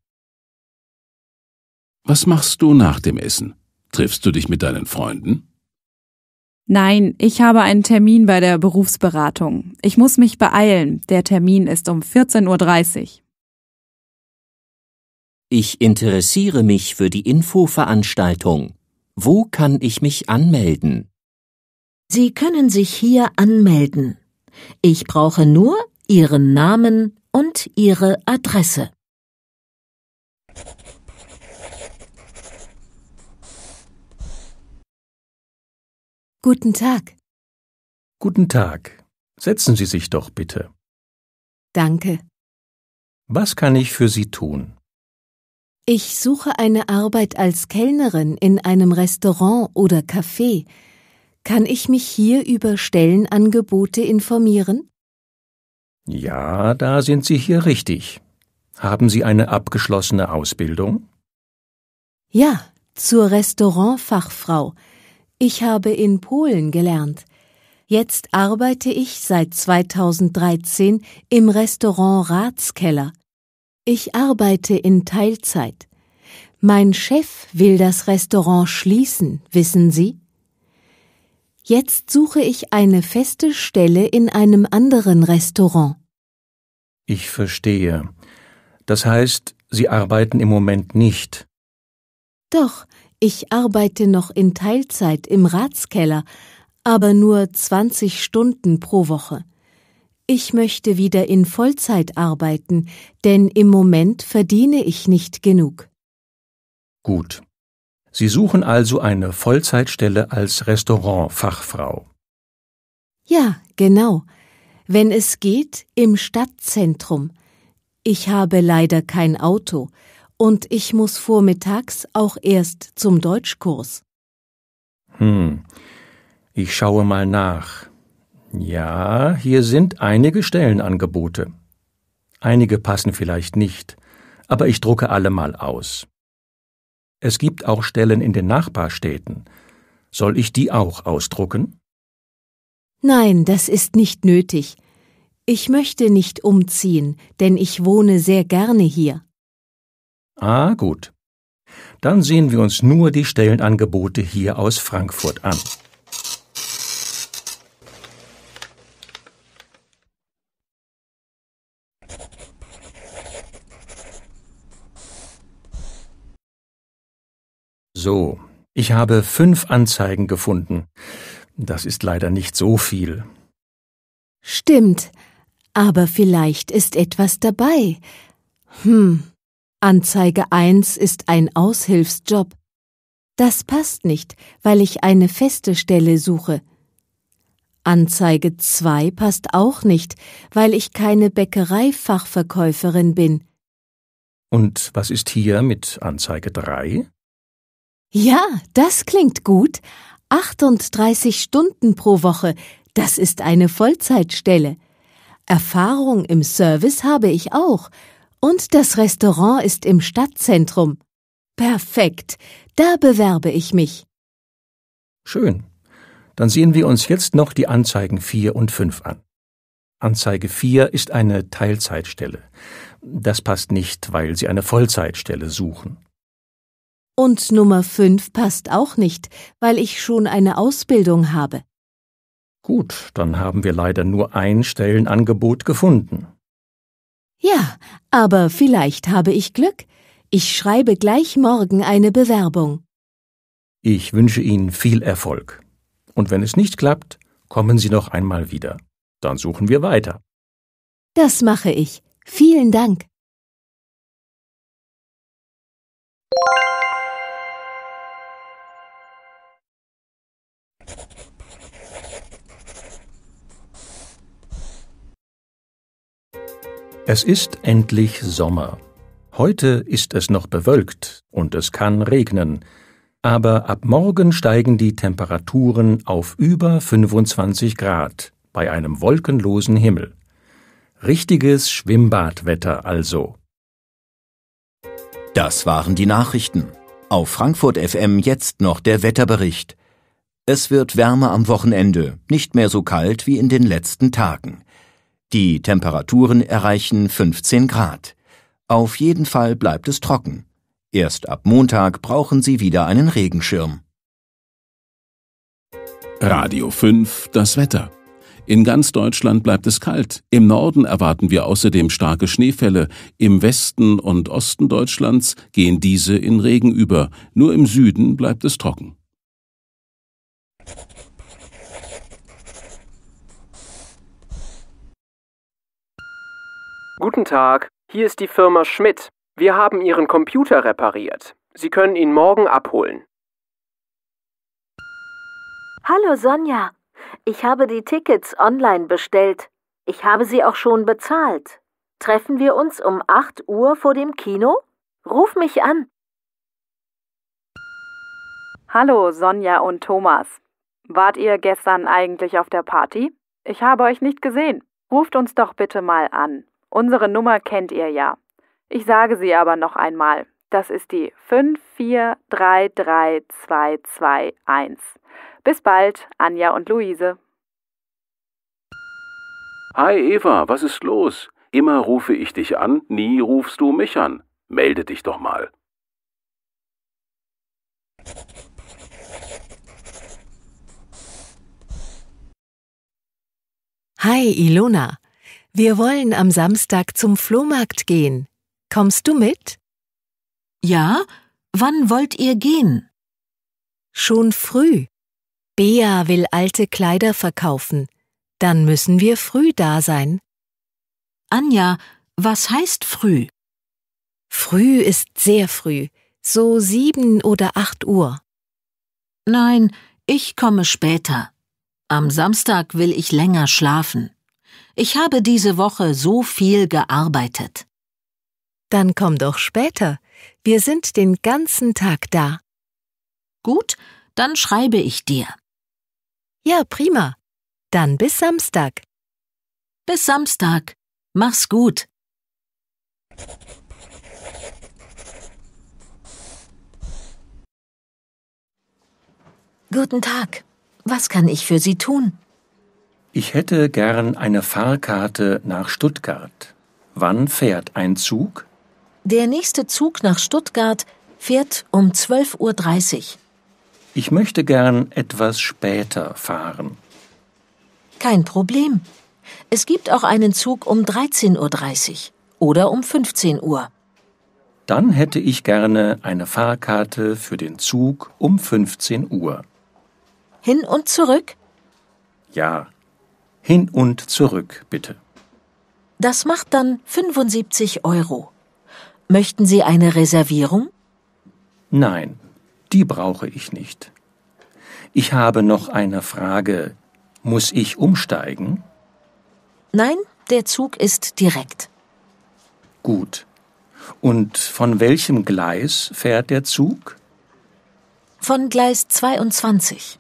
S13: Was machst du nach dem Essen? Triffst du dich mit deinen Freunden?
S3: Nein, ich habe einen Termin bei der Berufsberatung. Ich muss mich beeilen. Der Termin ist um 14.30 Uhr.
S1: Ich interessiere mich für die Infoveranstaltung. Wo kann ich mich anmelden?
S9: Sie können sich hier anmelden. Ich brauche nur Ihren Namen und Ihre Adresse.
S4: Guten Tag. Guten Tag. Setzen Sie sich doch bitte. Danke. Was kann ich für Sie
S10: tun?
S5: Ich suche eine Arbeit als Kellnerin in einem Restaurant oder Café. Kann ich mich hier über Stellenangebote informieren?
S10: Ja, da sind Sie hier richtig. Haben Sie eine abgeschlossene Ausbildung?
S5: Ja, zur Restaurantfachfrau. Ich habe in Polen gelernt. Jetzt arbeite ich seit 2013 im Restaurant Ratskeller. Ich arbeite in Teilzeit. Mein Chef will das Restaurant schließen, wissen Sie? Jetzt suche ich eine feste Stelle in einem anderen Restaurant.
S10: Ich verstehe. Das heißt, Sie arbeiten im Moment nicht.
S5: Doch, ich arbeite noch in Teilzeit im Ratskeller, aber nur 20 Stunden pro Woche. Ich möchte wieder in Vollzeit arbeiten, denn im Moment verdiene ich nicht genug.
S10: Gut. Sie suchen also eine Vollzeitstelle als Restaurantfachfrau.
S5: Ja, genau. Wenn es geht, im Stadtzentrum. Ich habe leider kein Auto und ich muss vormittags auch erst zum Deutschkurs.
S10: Hm. Ich schaue mal nach. Ja, hier sind einige Stellenangebote. Einige passen vielleicht nicht, aber ich drucke alle mal aus. Es gibt auch Stellen in den Nachbarstädten. Soll ich die auch ausdrucken?
S5: Nein, das ist nicht nötig. Ich möchte nicht umziehen, denn ich wohne sehr gerne hier.
S10: Ah, gut. Dann sehen wir uns nur die Stellenangebote hier aus Frankfurt an.
S4: so. Ich habe
S10: fünf Anzeigen gefunden. Das ist leider nicht so viel.
S5: Stimmt, aber vielleicht ist etwas dabei. Hm, Anzeige 1 ist ein Aushilfsjob. Das passt nicht, weil ich eine feste Stelle suche. Anzeige 2 passt auch nicht, weil ich keine Bäckereifachverkäuferin bin.
S10: Und was ist hier mit Anzeige 3?
S5: Ja, das klingt gut. 38 Stunden pro Woche, das ist eine Vollzeitstelle. Erfahrung im Service habe ich auch. Und das Restaurant ist im Stadtzentrum. Perfekt, da bewerbe ich mich.
S10: Schön. Dann sehen wir uns jetzt noch die Anzeigen 4 und 5 an. Anzeige 4 ist eine Teilzeitstelle. Das passt nicht, weil Sie eine Vollzeitstelle suchen.
S5: Und Nummer 5 passt auch nicht, weil ich schon eine Ausbildung habe. Gut,
S10: dann haben wir leider nur ein Stellenangebot gefunden.
S5: Ja, aber vielleicht habe ich Glück. Ich schreibe gleich morgen eine Bewerbung.
S10: Ich wünsche Ihnen viel Erfolg. Und wenn es nicht klappt, kommen Sie noch einmal wieder. Dann
S4: suchen wir weiter. Das mache ich. Vielen Dank.
S10: Es ist endlich Sommer. Heute ist es noch bewölkt und es kann regnen, aber ab morgen steigen die Temperaturen auf über 25 Grad bei einem wolkenlosen
S6: Himmel. Richtiges Schwimmbadwetter also. Das waren die Nachrichten. Auf Frankfurt FM jetzt noch der Wetterbericht. Es wird wärmer am Wochenende, nicht mehr so kalt wie in den letzten Tagen. Die Temperaturen erreichen 15 Grad. Auf jeden Fall bleibt es trocken. Erst ab Montag brauchen Sie wieder einen Regenschirm.
S13: Radio 5, das Wetter. In ganz Deutschland bleibt es kalt. Im Norden erwarten wir außerdem starke Schneefälle. Im Westen und Osten Deutschlands gehen diese in Regen über. Nur im Süden bleibt es trocken.
S16: Guten Tag, hier ist die Firma Schmidt. Wir haben Ihren Computer repariert. Sie können ihn morgen abholen.
S9: Hallo Sonja, ich habe die Tickets online bestellt. Ich habe sie auch schon bezahlt. Treffen wir uns um 8 Uhr vor dem Kino?
S3: Ruf mich an. Hallo Sonja und Thomas. Wart ihr gestern eigentlich auf der Party? Ich habe euch nicht gesehen. Ruft uns doch bitte mal an. Unsere Nummer kennt ihr ja. Ich sage sie aber noch einmal. Das ist die 5433221. Bis bald, Anja und Luise.
S13: Hi Eva, was ist los? Immer rufe ich dich an, nie rufst du mich an. Melde dich doch mal.
S5: Hi Ilona. Wir wollen am Samstag zum Flohmarkt gehen. Kommst du mit? Ja, wann wollt ihr gehen? Schon früh. Bea will alte Kleider verkaufen. Dann müssen wir früh da sein. Anja, was heißt früh? Früh ist sehr früh, so sieben oder acht Uhr.
S9: Nein, ich komme später. Am Samstag will ich länger schlafen.
S5: Ich habe diese Woche so viel gearbeitet. Dann komm doch später. Wir sind den ganzen Tag da. Gut, dann schreibe ich dir. Ja, prima. Dann bis Samstag.
S9: Bis Samstag. Mach's gut. Guten Tag. Was kann ich für Sie tun?
S10: Ich hätte gern eine Fahrkarte nach Stuttgart. Wann fährt ein Zug?
S9: Der nächste Zug nach Stuttgart fährt um 12.30 Uhr.
S10: Ich möchte gern etwas später fahren.
S9: Kein Problem. Es gibt auch einen Zug um 13.30 Uhr oder um 15 Uhr.
S10: Dann hätte ich gerne eine Fahrkarte für den Zug um 15 Uhr.
S9: Hin und zurück?
S10: Ja. Hin und zurück, bitte.
S9: Das macht dann 75 Euro. Möchten Sie eine Reservierung?
S10: Nein, die brauche ich nicht. Ich habe noch eine Frage. Muss ich umsteigen?
S9: Nein, der Zug ist direkt.
S10: Gut. Und von welchem Gleis fährt der Zug?
S9: Von Gleis 22.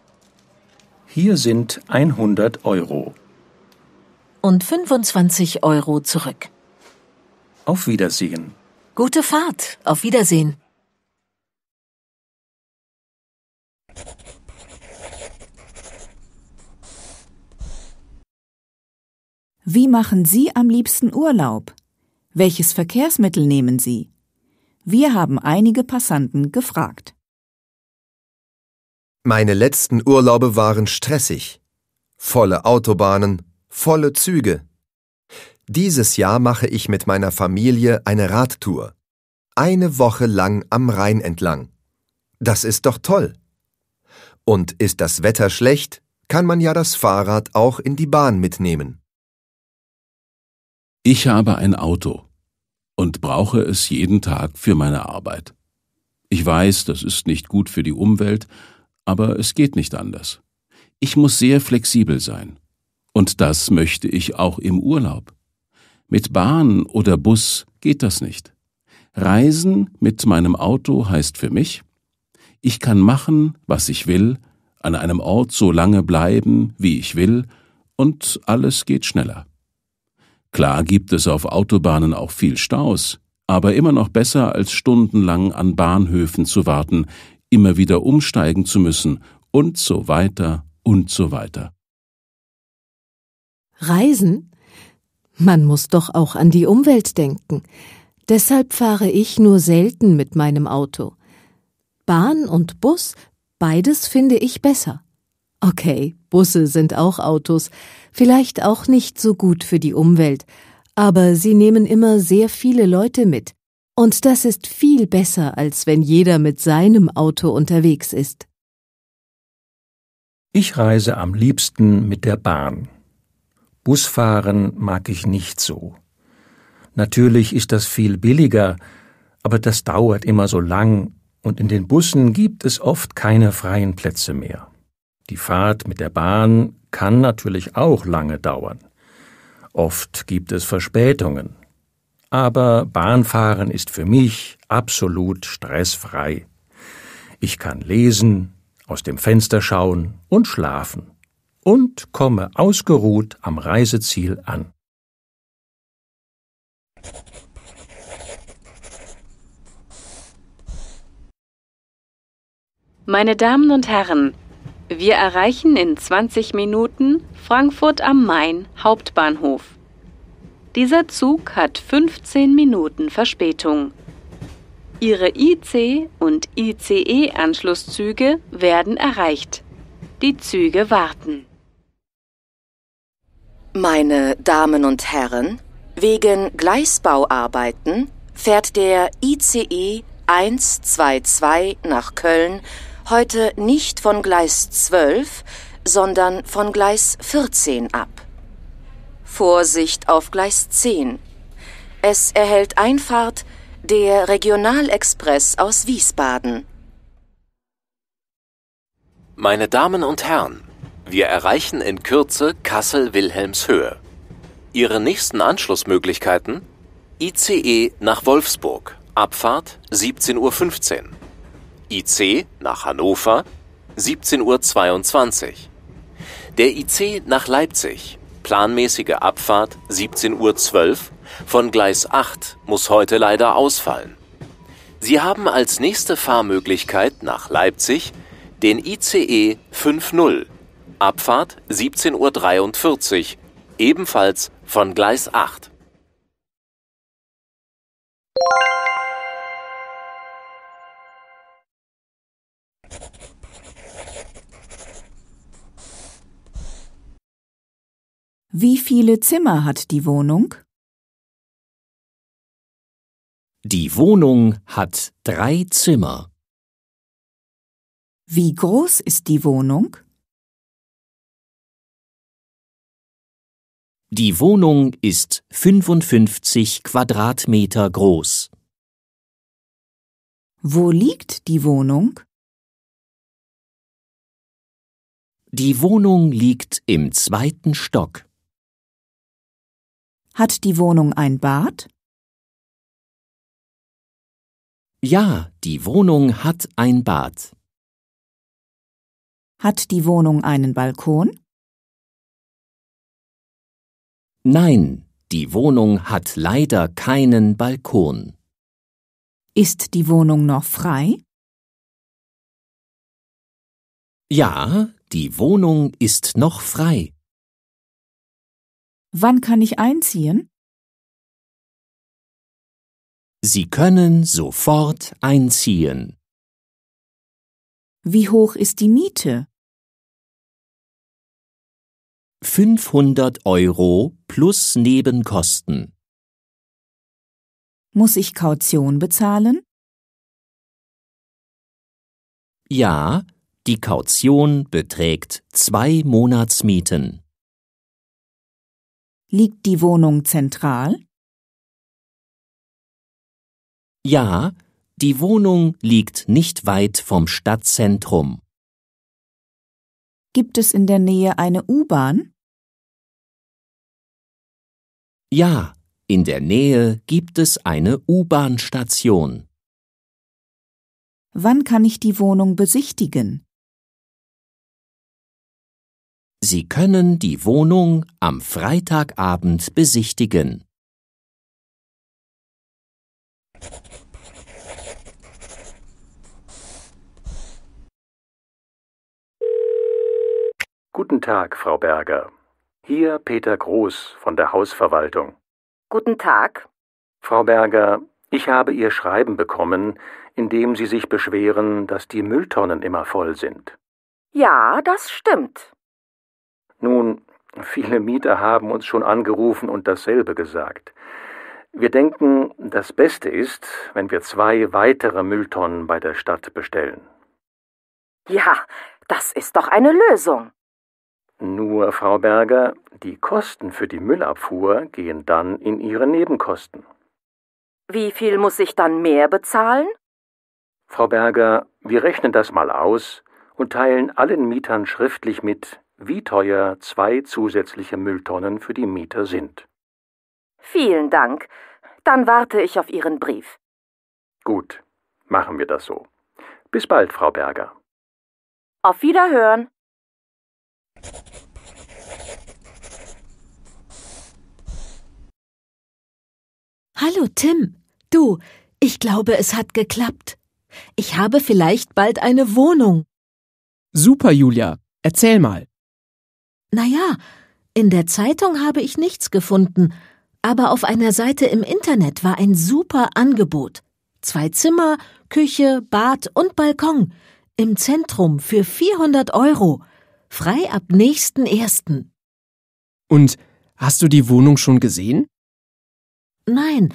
S10: Hier sind 100 Euro
S9: und 25 Euro zurück.
S10: Auf Wiedersehen.
S9: Gute
S4: Fahrt. Auf Wiedersehen.
S7: Wie machen Sie am liebsten Urlaub? Welches Verkehrsmittel nehmen Sie? Wir haben einige Passanten gefragt.
S8: Meine letzten Urlaube waren stressig. Volle Autobahnen, Volle Züge. Dieses Jahr mache ich mit meiner Familie eine Radtour. Eine Woche lang am Rhein entlang. Das ist doch toll. Und ist das Wetter schlecht, kann man ja das Fahrrad auch in die Bahn mitnehmen.
S13: Ich habe ein Auto und brauche es jeden Tag für meine Arbeit. Ich weiß, das ist nicht gut für die Umwelt, aber es geht nicht anders. Ich muss sehr flexibel sein. Und das möchte ich auch im Urlaub. Mit Bahn oder Bus geht das nicht. Reisen mit meinem Auto heißt für mich, ich kann machen, was ich will, an einem Ort so lange bleiben, wie ich will, und alles geht schneller. Klar gibt es auf Autobahnen auch viel Staus, aber immer noch besser als stundenlang an Bahnhöfen zu warten, immer wieder umsteigen zu müssen und so weiter und so weiter.
S5: Reisen? Man muss doch auch an die Umwelt denken. Deshalb fahre ich nur selten mit meinem Auto. Bahn und Bus, beides finde ich besser. Okay, Busse sind auch Autos, vielleicht auch nicht so gut für die Umwelt, aber sie nehmen immer sehr viele Leute mit, und das ist viel besser, als wenn jeder mit seinem Auto unterwegs ist.
S10: Ich reise am liebsten mit der Bahn. Busfahren mag ich nicht so. Natürlich ist das viel billiger, aber das dauert immer so lang und in den Bussen gibt es oft keine freien Plätze mehr. Die Fahrt mit der Bahn kann natürlich auch lange dauern. Oft gibt es Verspätungen. Aber Bahnfahren ist für mich absolut stressfrei. Ich kann lesen, aus dem Fenster schauen und schlafen und komme ausgeruht am Reiseziel an.
S4: Meine Damen und Herren,
S2: wir erreichen in 20 Minuten Frankfurt am Main Hauptbahnhof. Dieser Zug hat 15 Minuten Verspätung. Ihre IC- und ICE-Anschlusszüge werden erreicht.
S12: Die Züge warten. Meine Damen und Herren, wegen Gleisbauarbeiten fährt der ICE 122 nach Köln heute nicht von Gleis 12, sondern von Gleis 14 ab. Vorsicht auf Gleis 10. Es erhält Einfahrt der Regionalexpress aus Wiesbaden.
S14: Meine Damen und Herren, wir erreichen in Kürze Kassel-Wilhelmshöhe. Ihre nächsten Anschlussmöglichkeiten? ICE nach Wolfsburg, Abfahrt 17.15 Uhr. IC nach Hannover 17.22 Uhr. Der IC nach Leipzig, planmäßige Abfahrt 17.12 Uhr von Gleis 8 muss heute leider ausfallen. Sie haben als nächste Fahrmöglichkeit nach Leipzig den ICE 50 Abfahrt 17.43 Uhr, ebenfalls
S4: von Gleis 8.
S7: Wie viele Zimmer
S4: hat die Wohnung? Die Wohnung hat drei Zimmer. Wie groß ist die Wohnung? Die Wohnung ist 55 Quadratmeter groß. Wo liegt die Wohnung? Die Wohnung liegt im zweiten Stock. Hat die Wohnung ein Bad? Ja, die Wohnung hat ein Bad.
S7: Hat die Wohnung einen Balkon?
S1: Nein, die Wohnung hat leider keinen Balkon.
S4: Ist die Wohnung noch frei? Ja, die Wohnung ist noch frei. Wann kann ich einziehen? Sie können sofort einziehen. Wie hoch ist die Miete? 500 Euro plus Nebenkosten. Muss ich Kaution bezahlen? Ja, die Kaution beträgt zwei Monatsmieten. Liegt die Wohnung zentral? Ja,
S1: die Wohnung liegt nicht weit vom Stadtzentrum.
S4: Gibt es in der Nähe eine U-Bahn?
S1: Ja, in der Nähe gibt es eine U-Bahn-Station.
S7: Wann kann ich die Wohnung besichtigen?
S4: Sie können die Wohnung am Freitagabend besichtigen.
S10: Guten Tag, Frau Berger. Hier Peter Groß von der Hausverwaltung.
S12: Guten Tag.
S10: Frau Berger, ich habe Ihr Schreiben bekommen, in dem Sie sich beschweren, dass die Mülltonnen immer voll sind.
S12: Ja, das stimmt.
S10: Nun, viele Mieter haben uns schon angerufen und dasselbe gesagt. Wir denken, das Beste ist, wenn wir zwei weitere Mülltonnen bei der Stadt bestellen.
S12: Ja, das ist doch eine Lösung.
S10: Nur, Frau Berger, die Kosten für die Müllabfuhr gehen dann in Ihre Nebenkosten.
S12: Wie viel muss ich dann mehr bezahlen?
S10: Frau Berger, wir rechnen das mal aus und teilen allen Mietern schriftlich mit, wie teuer zwei zusätzliche Mülltonnen für die Mieter sind.
S12: Vielen Dank. Dann warte ich auf Ihren Brief.
S10: Gut, machen wir das so. Bis bald, Frau Berger.
S12: Auf Wiederhören.
S4: Hallo Tim, du, ich glaube,
S9: es hat geklappt. Ich habe vielleicht bald eine Wohnung.
S16: Super, Julia, erzähl mal.
S9: Naja, in der Zeitung habe ich nichts gefunden, aber auf einer Seite im Internet war ein super Angebot. Zwei Zimmer, Küche, Bad und Balkon im Zentrum für 400 Euro. Frei ab nächsten ersten.
S16: Und hast du die Wohnung schon gesehen?
S9: Nein,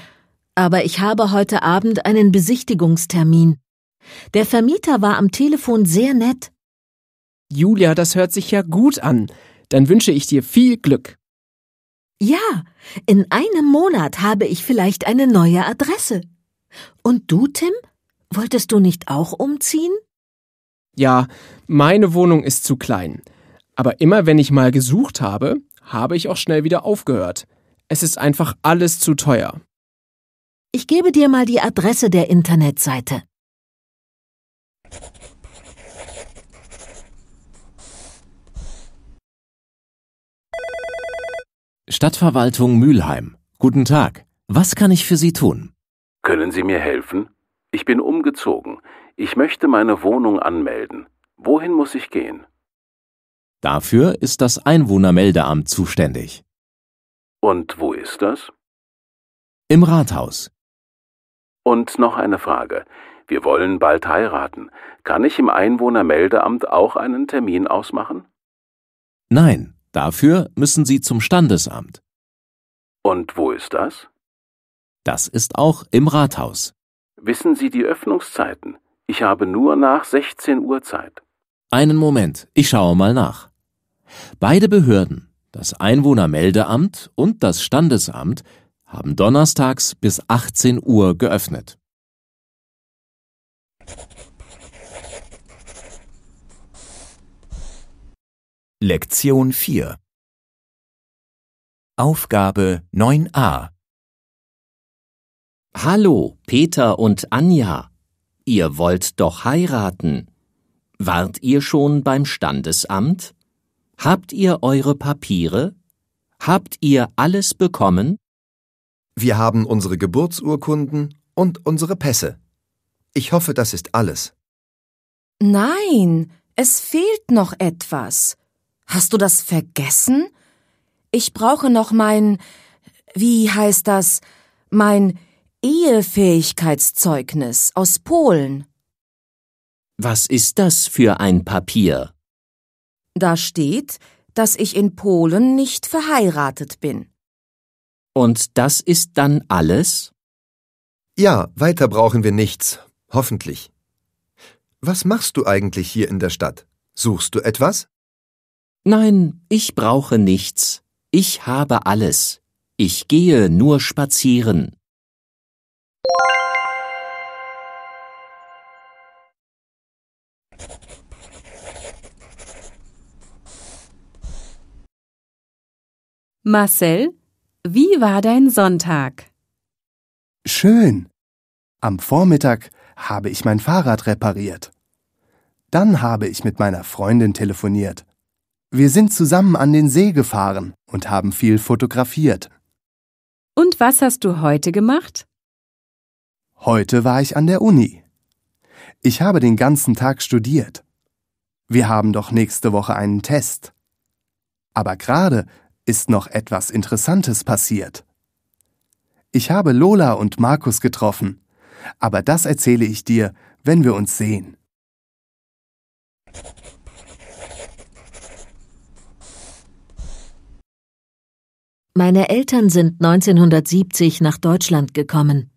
S9: aber ich habe heute Abend einen Besichtigungstermin. Der Vermieter war am Telefon sehr nett.
S16: Julia, das hört sich ja gut an. Dann wünsche ich dir viel Glück.
S9: Ja, in einem Monat habe ich vielleicht eine neue Adresse. Und du, Tim? Wolltest du nicht auch umziehen?
S16: Ja, meine Wohnung ist zu klein. Aber immer wenn ich mal gesucht habe, habe ich auch schnell wieder aufgehört. Es ist einfach alles zu teuer.
S9: Ich gebe dir mal die Adresse der Internetseite.
S4: Stadtverwaltung
S14: Mülheim. Guten Tag. Was kann ich für Sie tun?
S13: Können Sie mir helfen? Ich bin umgezogen. Ich möchte meine Wohnung anmelden. Wohin muss ich gehen?
S14: Dafür ist das Einwohnermeldeamt zuständig.
S13: Und wo ist das? Im Rathaus. Und noch eine Frage. Wir wollen bald heiraten. Kann ich im Einwohnermeldeamt auch einen Termin ausmachen?
S14: Nein, dafür müssen Sie zum Standesamt.
S13: Und wo ist das?
S14: Das ist auch im Rathaus.
S13: Wissen Sie die Öffnungszeiten? Ich habe nur nach 16 Uhr Zeit.
S14: Einen Moment, ich schaue mal nach. Beide Behörden, das Einwohnermeldeamt und das Standesamt, haben donnerstags bis 18 Uhr geöffnet.
S4: Lektion 4 Aufgabe 9a Hallo, Peter und
S1: Anja. Ihr wollt doch heiraten. Wart ihr schon beim Standesamt? Habt ihr eure Papiere? Habt ihr alles bekommen? Wir haben unsere Geburtsurkunden und unsere Pässe.
S8: Ich hoffe, das ist alles.
S12: Nein, es fehlt noch etwas. Hast du das vergessen? Ich brauche noch mein, wie heißt das, mein Ehefähigkeitszeugnis aus Polen.
S1: Was ist das für ein Papier?
S12: Da steht, dass ich in Polen nicht verheiratet bin.
S1: Und das ist dann alles? Ja, weiter brauchen wir
S8: nichts, hoffentlich. Was machst du eigentlich hier in der Stadt? Suchst du
S1: etwas? Nein, ich brauche nichts. Ich habe alles. Ich gehe nur spazieren.
S2: Marcel, wie war dein Sonntag?
S11: Schön. Am Vormittag habe ich mein Fahrrad repariert. Dann habe ich mit meiner Freundin telefoniert. Wir sind zusammen an den See gefahren und haben viel fotografiert.
S2: Und was hast du heute gemacht?
S11: Heute war ich an der Uni. Ich habe den ganzen Tag studiert. Wir haben doch nächste Woche einen Test. Aber gerade ist noch etwas Interessantes passiert. Ich habe Lola und Markus getroffen, aber das erzähle ich dir, wenn wir uns sehen.
S9: Meine Eltern sind 1970 nach Deutschland gekommen.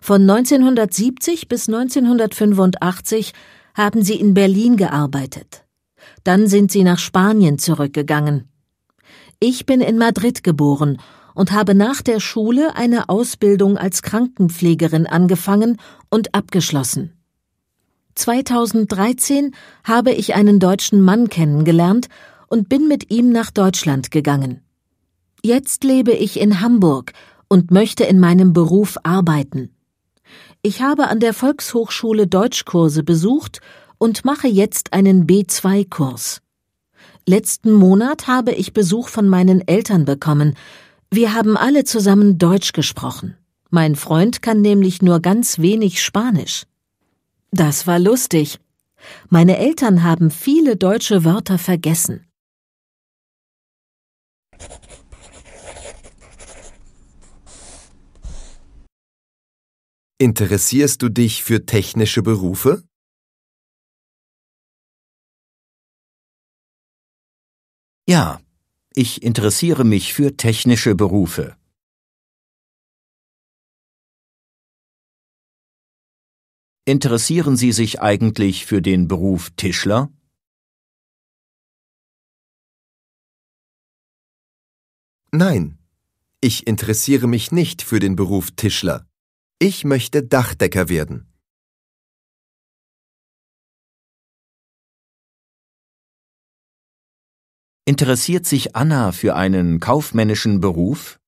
S9: Von 1970 bis 1985 haben sie in Berlin gearbeitet. Dann sind sie nach Spanien zurückgegangen. Ich bin in Madrid geboren und habe nach der Schule eine Ausbildung als Krankenpflegerin angefangen und abgeschlossen. 2013 habe ich einen deutschen Mann kennengelernt und bin mit ihm nach Deutschland gegangen. Jetzt lebe ich in Hamburg und möchte in meinem Beruf arbeiten. Ich habe an der Volkshochschule Deutschkurse besucht und mache jetzt einen B2-Kurs. Letzten Monat habe ich Besuch von meinen Eltern bekommen. Wir haben alle zusammen Deutsch gesprochen. Mein Freund kann nämlich nur ganz wenig Spanisch. Das war lustig. Meine Eltern haben viele deutsche
S4: Wörter vergessen. Interessierst du dich für technische Berufe? Ja, ich interessiere mich für technische Berufe. Interessieren Sie sich eigentlich für den Beruf Tischler? Nein, ich interessiere mich nicht für den Beruf Tischler. Ich möchte Dachdecker werden. Interessiert sich Anna für einen kaufmännischen Beruf?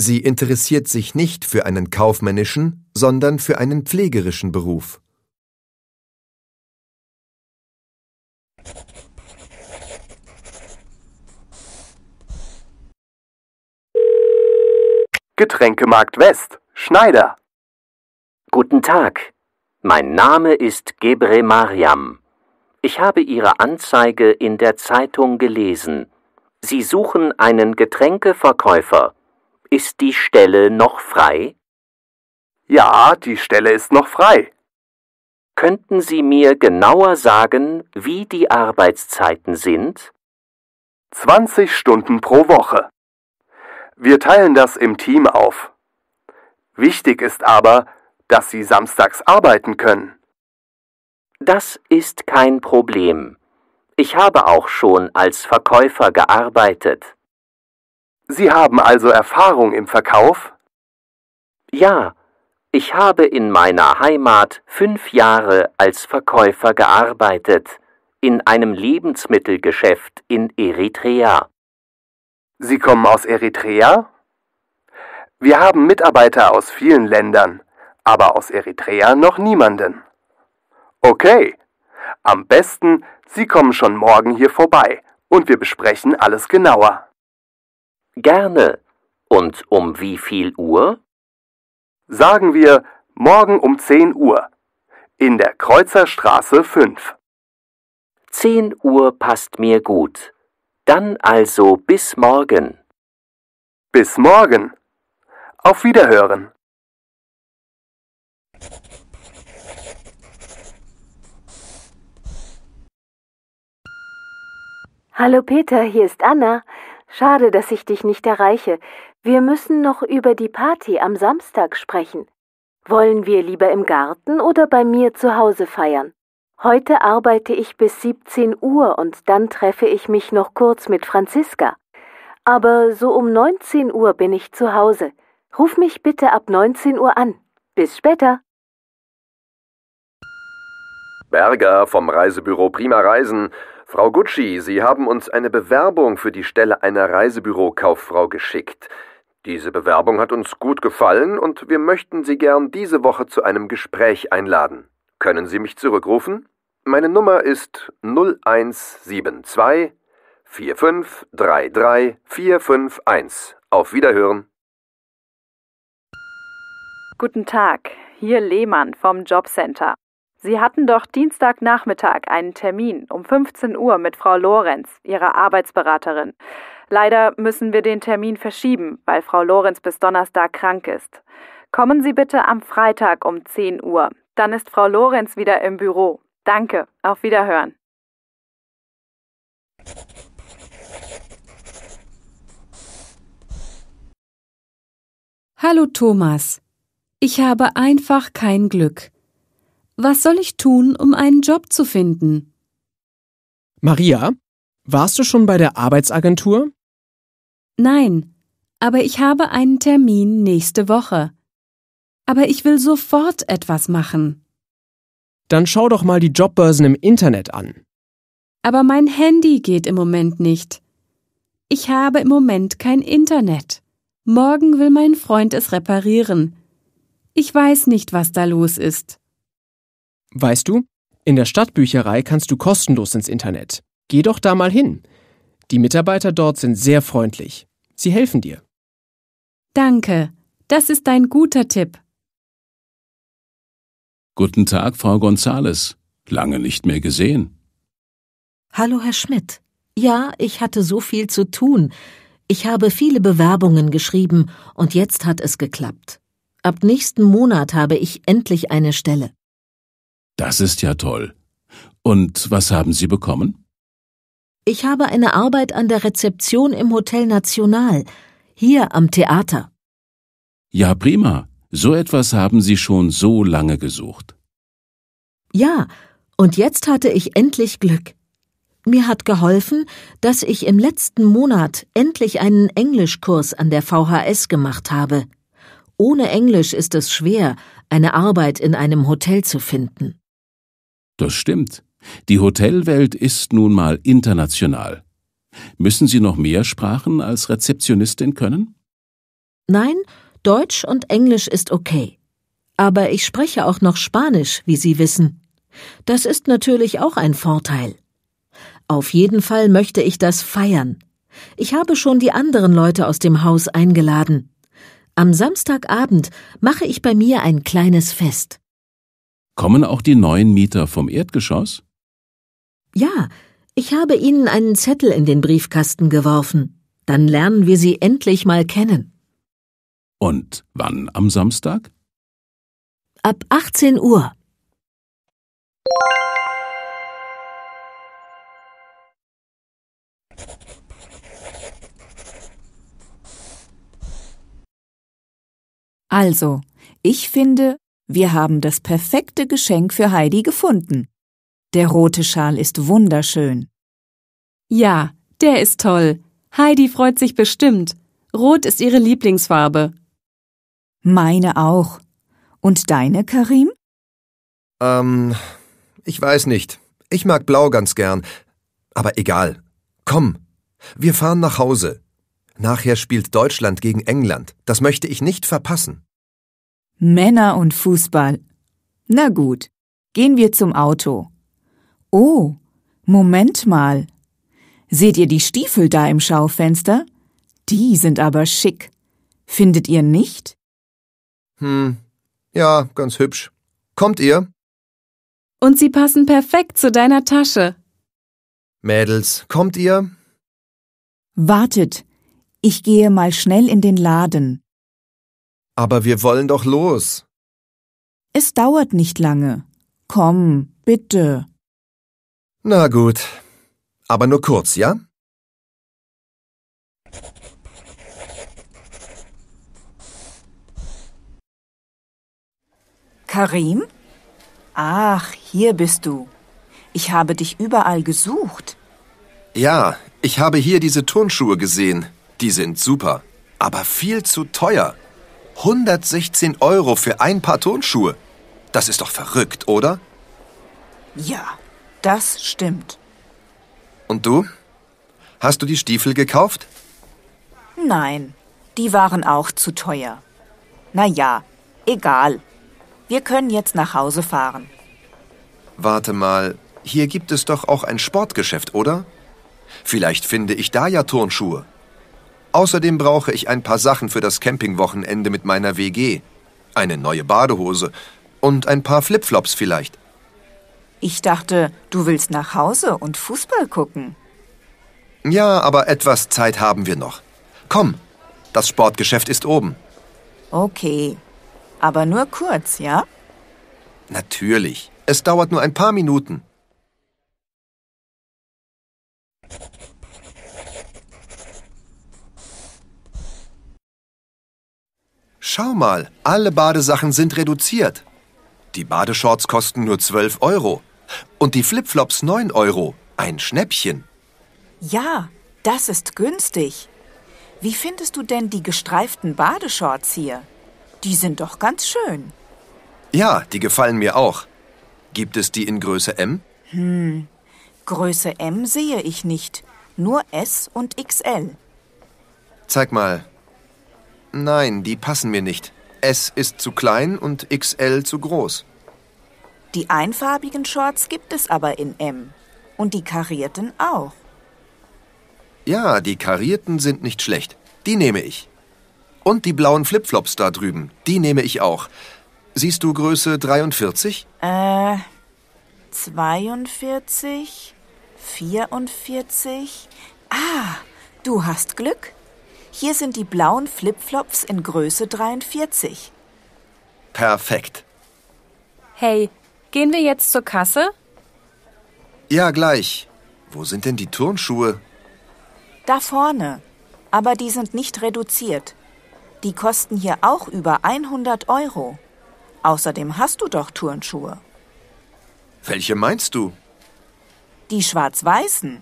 S4: Sie interessiert sich nicht für einen kaufmännischen, sondern für einen pflegerischen Beruf.
S1: Getränkemarkt West, Schneider. Guten Tag, mein Name ist Gebre Mariam. Ich habe Ihre Anzeige in der Zeitung gelesen. Sie suchen einen Getränkeverkäufer. Ist die Stelle noch frei? Ja, die Stelle ist noch frei. Könnten Sie mir genauer sagen, wie die Arbeitszeiten sind? 20 Stunden pro Woche. Wir teilen das im
S11: Team auf. Wichtig ist aber, dass Sie samstags arbeiten können.
S1: Das ist kein Problem. Ich habe auch schon als Verkäufer gearbeitet. Sie haben also Erfahrung im Verkauf? Ja, ich habe in meiner Heimat fünf Jahre als Verkäufer gearbeitet, in einem Lebensmittelgeschäft in Eritrea. Sie kommen aus Eritrea?
S11: Wir haben Mitarbeiter aus vielen Ländern aber aus Eritrea noch niemanden. Okay, am besten, Sie kommen schon morgen hier vorbei und wir besprechen alles genauer. Gerne. Und um wie viel Uhr? Sagen wir morgen um 10 Uhr
S1: in der Kreuzerstraße 5. 10 Uhr passt mir gut. Dann also bis morgen. Bis morgen.
S4: Auf Wiederhören.
S5: Hallo Peter, hier ist Anna. Schade, dass ich dich nicht erreiche. Wir müssen noch über die Party am Samstag sprechen. Wollen wir lieber im Garten oder bei mir zu Hause feiern? Heute arbeite ich bis 17 Uhr und dann treffe ich mich noch kurz mit Franziska. Aber so um 19 Uhr bin ich zu Hause. Ruf mich bitte ab 19 Uhr an. Bis später.
S8: Berger vom Reisebüro Prima Reisen Frau Gucci, Sie haben uns eine Bewerbung für die Stelle einer Reisebürokauffrau geschickt. Diese Bewerbung hat uns gut gefallen und wir möchten Sie gern diese Woche zu einem Gespräch einladen. Können Sie mich zurückrufen? Meine Nummer ist 0172 4533 451. Auf Wiederhören.
S3: Guten Tag, hier Lehmann vom Jobcenter. Sie hatten doch Dienstagnachmittag einen Termin um 15 Uhr mit Frau Lorenz, ihrer Arbeitsberaterin. Leider müssen wir den Termin verschieben, weil Frau Lorenz bis Donnerstag krank ist. Kommen Sie bitte am Freitag um 10 Uhr. Dann ist Frau Lorenz wieder im Büro. Danke, auf Wiederhören.
S2: Hallo Thomas, ich habe einfach kein Glück. Was soll ich tun, um einen Job zu finden?
S16: Maria, warst du schon bei der Arbeitsagentur?
S2: Nein, aber ich habe einen Termin nächste Woche. Aber ich will sofort etwas machen.
S16: Dann schau doch mal die Jobbörsen im Internet an.
S2: Aber mein Handy geht im Moment nicht. Ich habe im Moment kein Internet. Morgen will mein Freund es reparieren. Ich weiß nicht, was da los ist.
S16: Weißt du, in der Stadtbücherei kannst du kostenlos ins Internet. Geh doch da mal hin. Die Mitarbeiter dort sind sehr freundlich. Sie helfen dir.
S2: Danke, das ist ein guter Tipp.
S13: Guten Tag, Frau Gonzales. Lange nicht mehr gesehen.
S2: Hallo, Herr Schmidt.
S9: Ja, ich hatte so viel zu tun. Ich habe viele Bewerbungen geschrieben und jetzt hat es geklappt. Ab nächsten Monat habe ich endlich eine Stelle.
S13: Das ist ja toll. Und was haben Sie bekommen?
S9: Ich habe eine Arbeit an der Rezeption im Hotel National, hier am Theater.
S13: Ja, prima. So etwas haben Sie schon so lange gesucht.
S9: Ja, und jetzt hatte ich endlich Glück. Mir hat geholfen, dass ich im letzten Monat endlich einen Englischkurs an der VHS gemacht habe. Ohne Englisch ist es schwer, eine Arbeit in einem Hotel zu finden.
S13: Das stimmt. Die Hotelwelt ist nun mal international. Müssen Sie noch mehr Sprachen als Rezeptionistin können?
S9: Nein, Deutsch und Englisch ist okay. Aber ich spreche auch noch Spanisch, wie Sie wissen. Das ist natürlich auch ein Vorteil. Auf jeden Fall möchte ich das feiern. Ich habe schon die anderen Leute aus dem Haus eingeladen. Am Samstagabend mache ich bei mir ein kleines Fest.
S13: Kommen auch die neuen Mieter vom Erdgeschoss?
S9: Ja, ich habe Ihnen einen Zettel in den Briefkasten geworfen. Dann lernen wir Sie endlich mal kennen.
S13: Und wann am Samstag?
S4: Ab 18 Uhr.
S7: Also, ich finde, wir haben das perfekte Geschenk für Heidi gefunden. Der rote Schal ist wunderschön. Ja,
S2: der ist toll. Heidi freut sich bestimmt. Rot ist ihre Lieblingsfarbe.
S7: Meine auch. Und deine, Karim?
S8: Ähm, ich weiß nicht. Ich mag Blau ganz gern. Aber egal. Komm, wir fahren nach Hause. Nachher spielt Deutschland gegen England. Das möchte
S7: ich nicht verpassen. Männer und Fußball. Na gut, gehen wir zum Auto. Oh, Moment mal. Seht ihr die Stiefel da im Schaufenster? Die sind aber schick. Findet ihr nicht?
S8: Hm, ja, ganz hübsch. Kommt ihr?
S7: Und sie passen perfekt zu deiner Tasche.
S8: Mädels, kommt ihr?
S7: Wartet, ich gehe mal schnell in den Laden.
S8: Aber wir wollen doch los.
S7: Es dauert nicht lange. Komm, bitte.
S8: Na gut. Aber nur kurz, ja?
S7: Karim? Ach, hier bist du. Ich habe dich überall gesucht.
S8: Ja, ich habe hier diese Turnschuhe gesehen. Die sind super, aber viel zu teuer. 116 Euro für ein Paar Turnschuhe. Das ist doch verrückt, oder?
S7: Ja, das stimmt.
S8: Und du? Hast du die Stiefel gekauft?
S7: Nein, die waren auch zu teuer. Na ja, egal. Wir können jetzt nach Hause fahren.
S8: Warte mal, hier gibt es doch auch ein Sportgeschäft, oder? Vielleicht finde ich da ja Turnschuhe. Außerdem brauche ich ein paar Sachen für das Campingwochenende mit meiner WG. Eine neue Badehose und ein paar Flipflops vielleicht.
S7: Ich dachte, du willst nach Hause und Fußball gucken.
S8: Ja, aber etwas Zeit haben wir noch. Komm, das Sportgeschäft ist oben.
S7: Okay, aber nur kurz, ja?
S8: Natürlich, es dauert nur ein paar Minuten. Schau mal, alle Badesachen sind reduziert. Die Badeshorts kosten nur 12 Euro. Und die Flipflops 9 Euro. Ein Schnäppchen.
S7: Ja, das ist günstig. Wie findest du denn die gestreiften Badeshorts hier? Die sind doch ganz schön.
S8: Ja, die gefallen mir auch. Gibt es die in Größe M?
S7: Hm, Größe M sehe ich nicht. Nur S und XL.
S8: Zeig mal, Nein, die passen mir nicht. S ist zu klein und XL zu groß.
S7: Die einfarbigen Shorts gibt es aber in M. Und die karierten auch.
S8: Ja, die karierten sind nicht schlecht. Die nehme ich. Und die blauen Flipflops da drüben, die nehme ich auch. Siehst du Größe 43?
S7: Äh, 42, 44. Ah, du hast Glück. Hier sind die blauen Flipflops in Größe 43.
S8: Perfekt.
S7: Hey, gehen wir jetzt zur Kasse?
S8: Ja, gleich. Wo sind denn die Turnschuhe?
S7: Da vorne. Aber die sind nicht reduziert. Die kosten hier auch über 100 Euro. Außerdem hast du doch Turnschuhe.
S8: Welche meinst du?
S7: Die schwarz-weißen.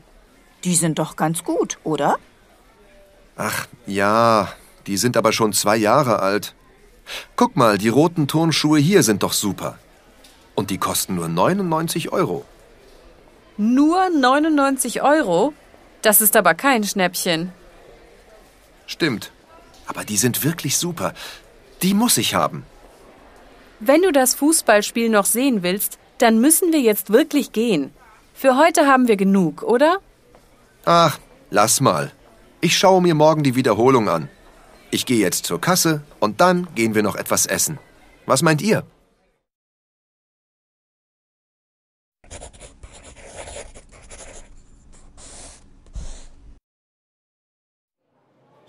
S7: Die sind doch ganz gut, oder?
S8: Ach ja, die sind aber schon zwei Jahre alt. Guck mal, die roten Turnschuhe hier sind doch super. Und die kosten nur 99 Euro.
S2: Nur 99 Euro? Das ist aber kein Schnäppchen.
S8: Stimmt. Aber die sind wirklich super. Die muss ich haben.
S2: Wenn du das Fußballspiel noch sehen willst, dann müssen wir jetzt wirklich gehen. Für heute haben wir genug, oder?
S8: Ach, lass mal. Ich schaue mir morgen die Wiederholung an. Ich gehe jetzt zur Kasse und dann gehen wir noch etwas essen. Was meint ihr?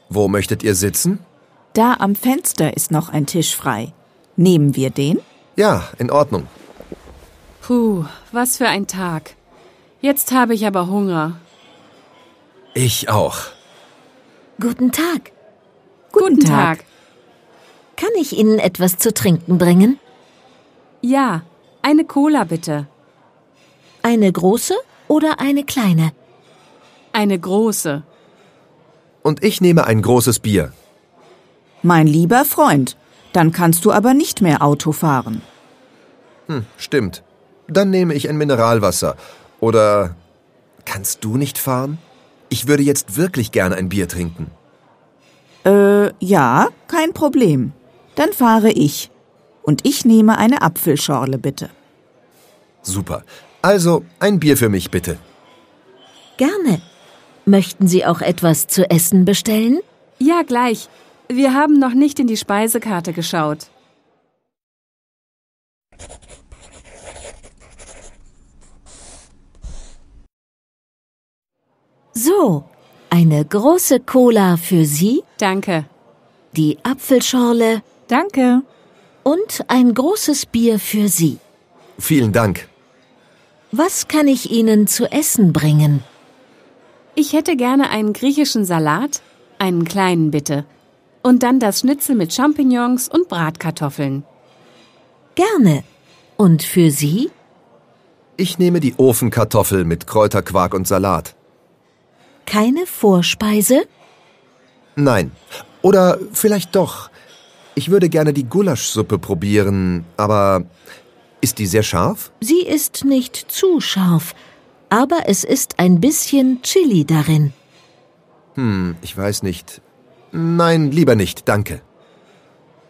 S8: Wo möchtet ihr sitzen?
S7: Da am Fenster ist noch ein Tisch frei. Nehmen wir den? Ja, in Ordnung.
S2: Puh, was für ein Tag. Jetzt habe ich aber Hunger.
S6: Ich auch.
S2: Guten Tag. Guten, Guten Tag. Tag.
S9: Kann ich Ihnen etwas zu trinken bringen? Ja, eine Cola bitte. Eine große oder eine kleine? Eine
S8: große. Und ich nehme ein großes Bier.
S7: Mein lieber Freund, dann kannst du aber nicht mehr Auto fahren.
S8: Hm, stimmt. Dann nehme ich ein Mineralwasser. Oder kannst du nicht fahren? Ich würde jetzt wirklich gerne ein Bier trinken.
S7: Äh, ja, kein Problem. Dann fahre ich. Und ich nehme eine Apfelschorle, bitte.
S8: Super. Also ein Bier für mich, bitte.
S7: Gerne.
S9: Möchten Sie auch etwas zu essen bestellen? Ja, gleich. Wir haben noch nicht in die
S2: Speisekarte geschaut. So,
S9: eine große Cola für Sie. Danke. Die Apfelschorle. Danke. Und ein großes Bier für Sie.
S8: Vielen Dank.
S2: Was kann ich Ihnen zu essen bringen? Ich hätte gerne einen griechischen Salat, einen kleinen bitte, und dann das Schnitzel mit Champignons und Bratkartoffeln.
S9: Gerne. Und für Sie?
S8: Ich nehme die Ofenkartoffel mit Kräuterquark und Salat
S9: keine Vorspeise?
S8: Nein. Oder vielleicht doch. Ich würde gerne die Gulaschsuppe probieren, aber ist die sehr scharf?
S9: Sie ist nicht zu scharf, aber es ist ein bisschen Chili darin.
S8: Hm, ich weiß nicht. Nein, lieber nicht, danke.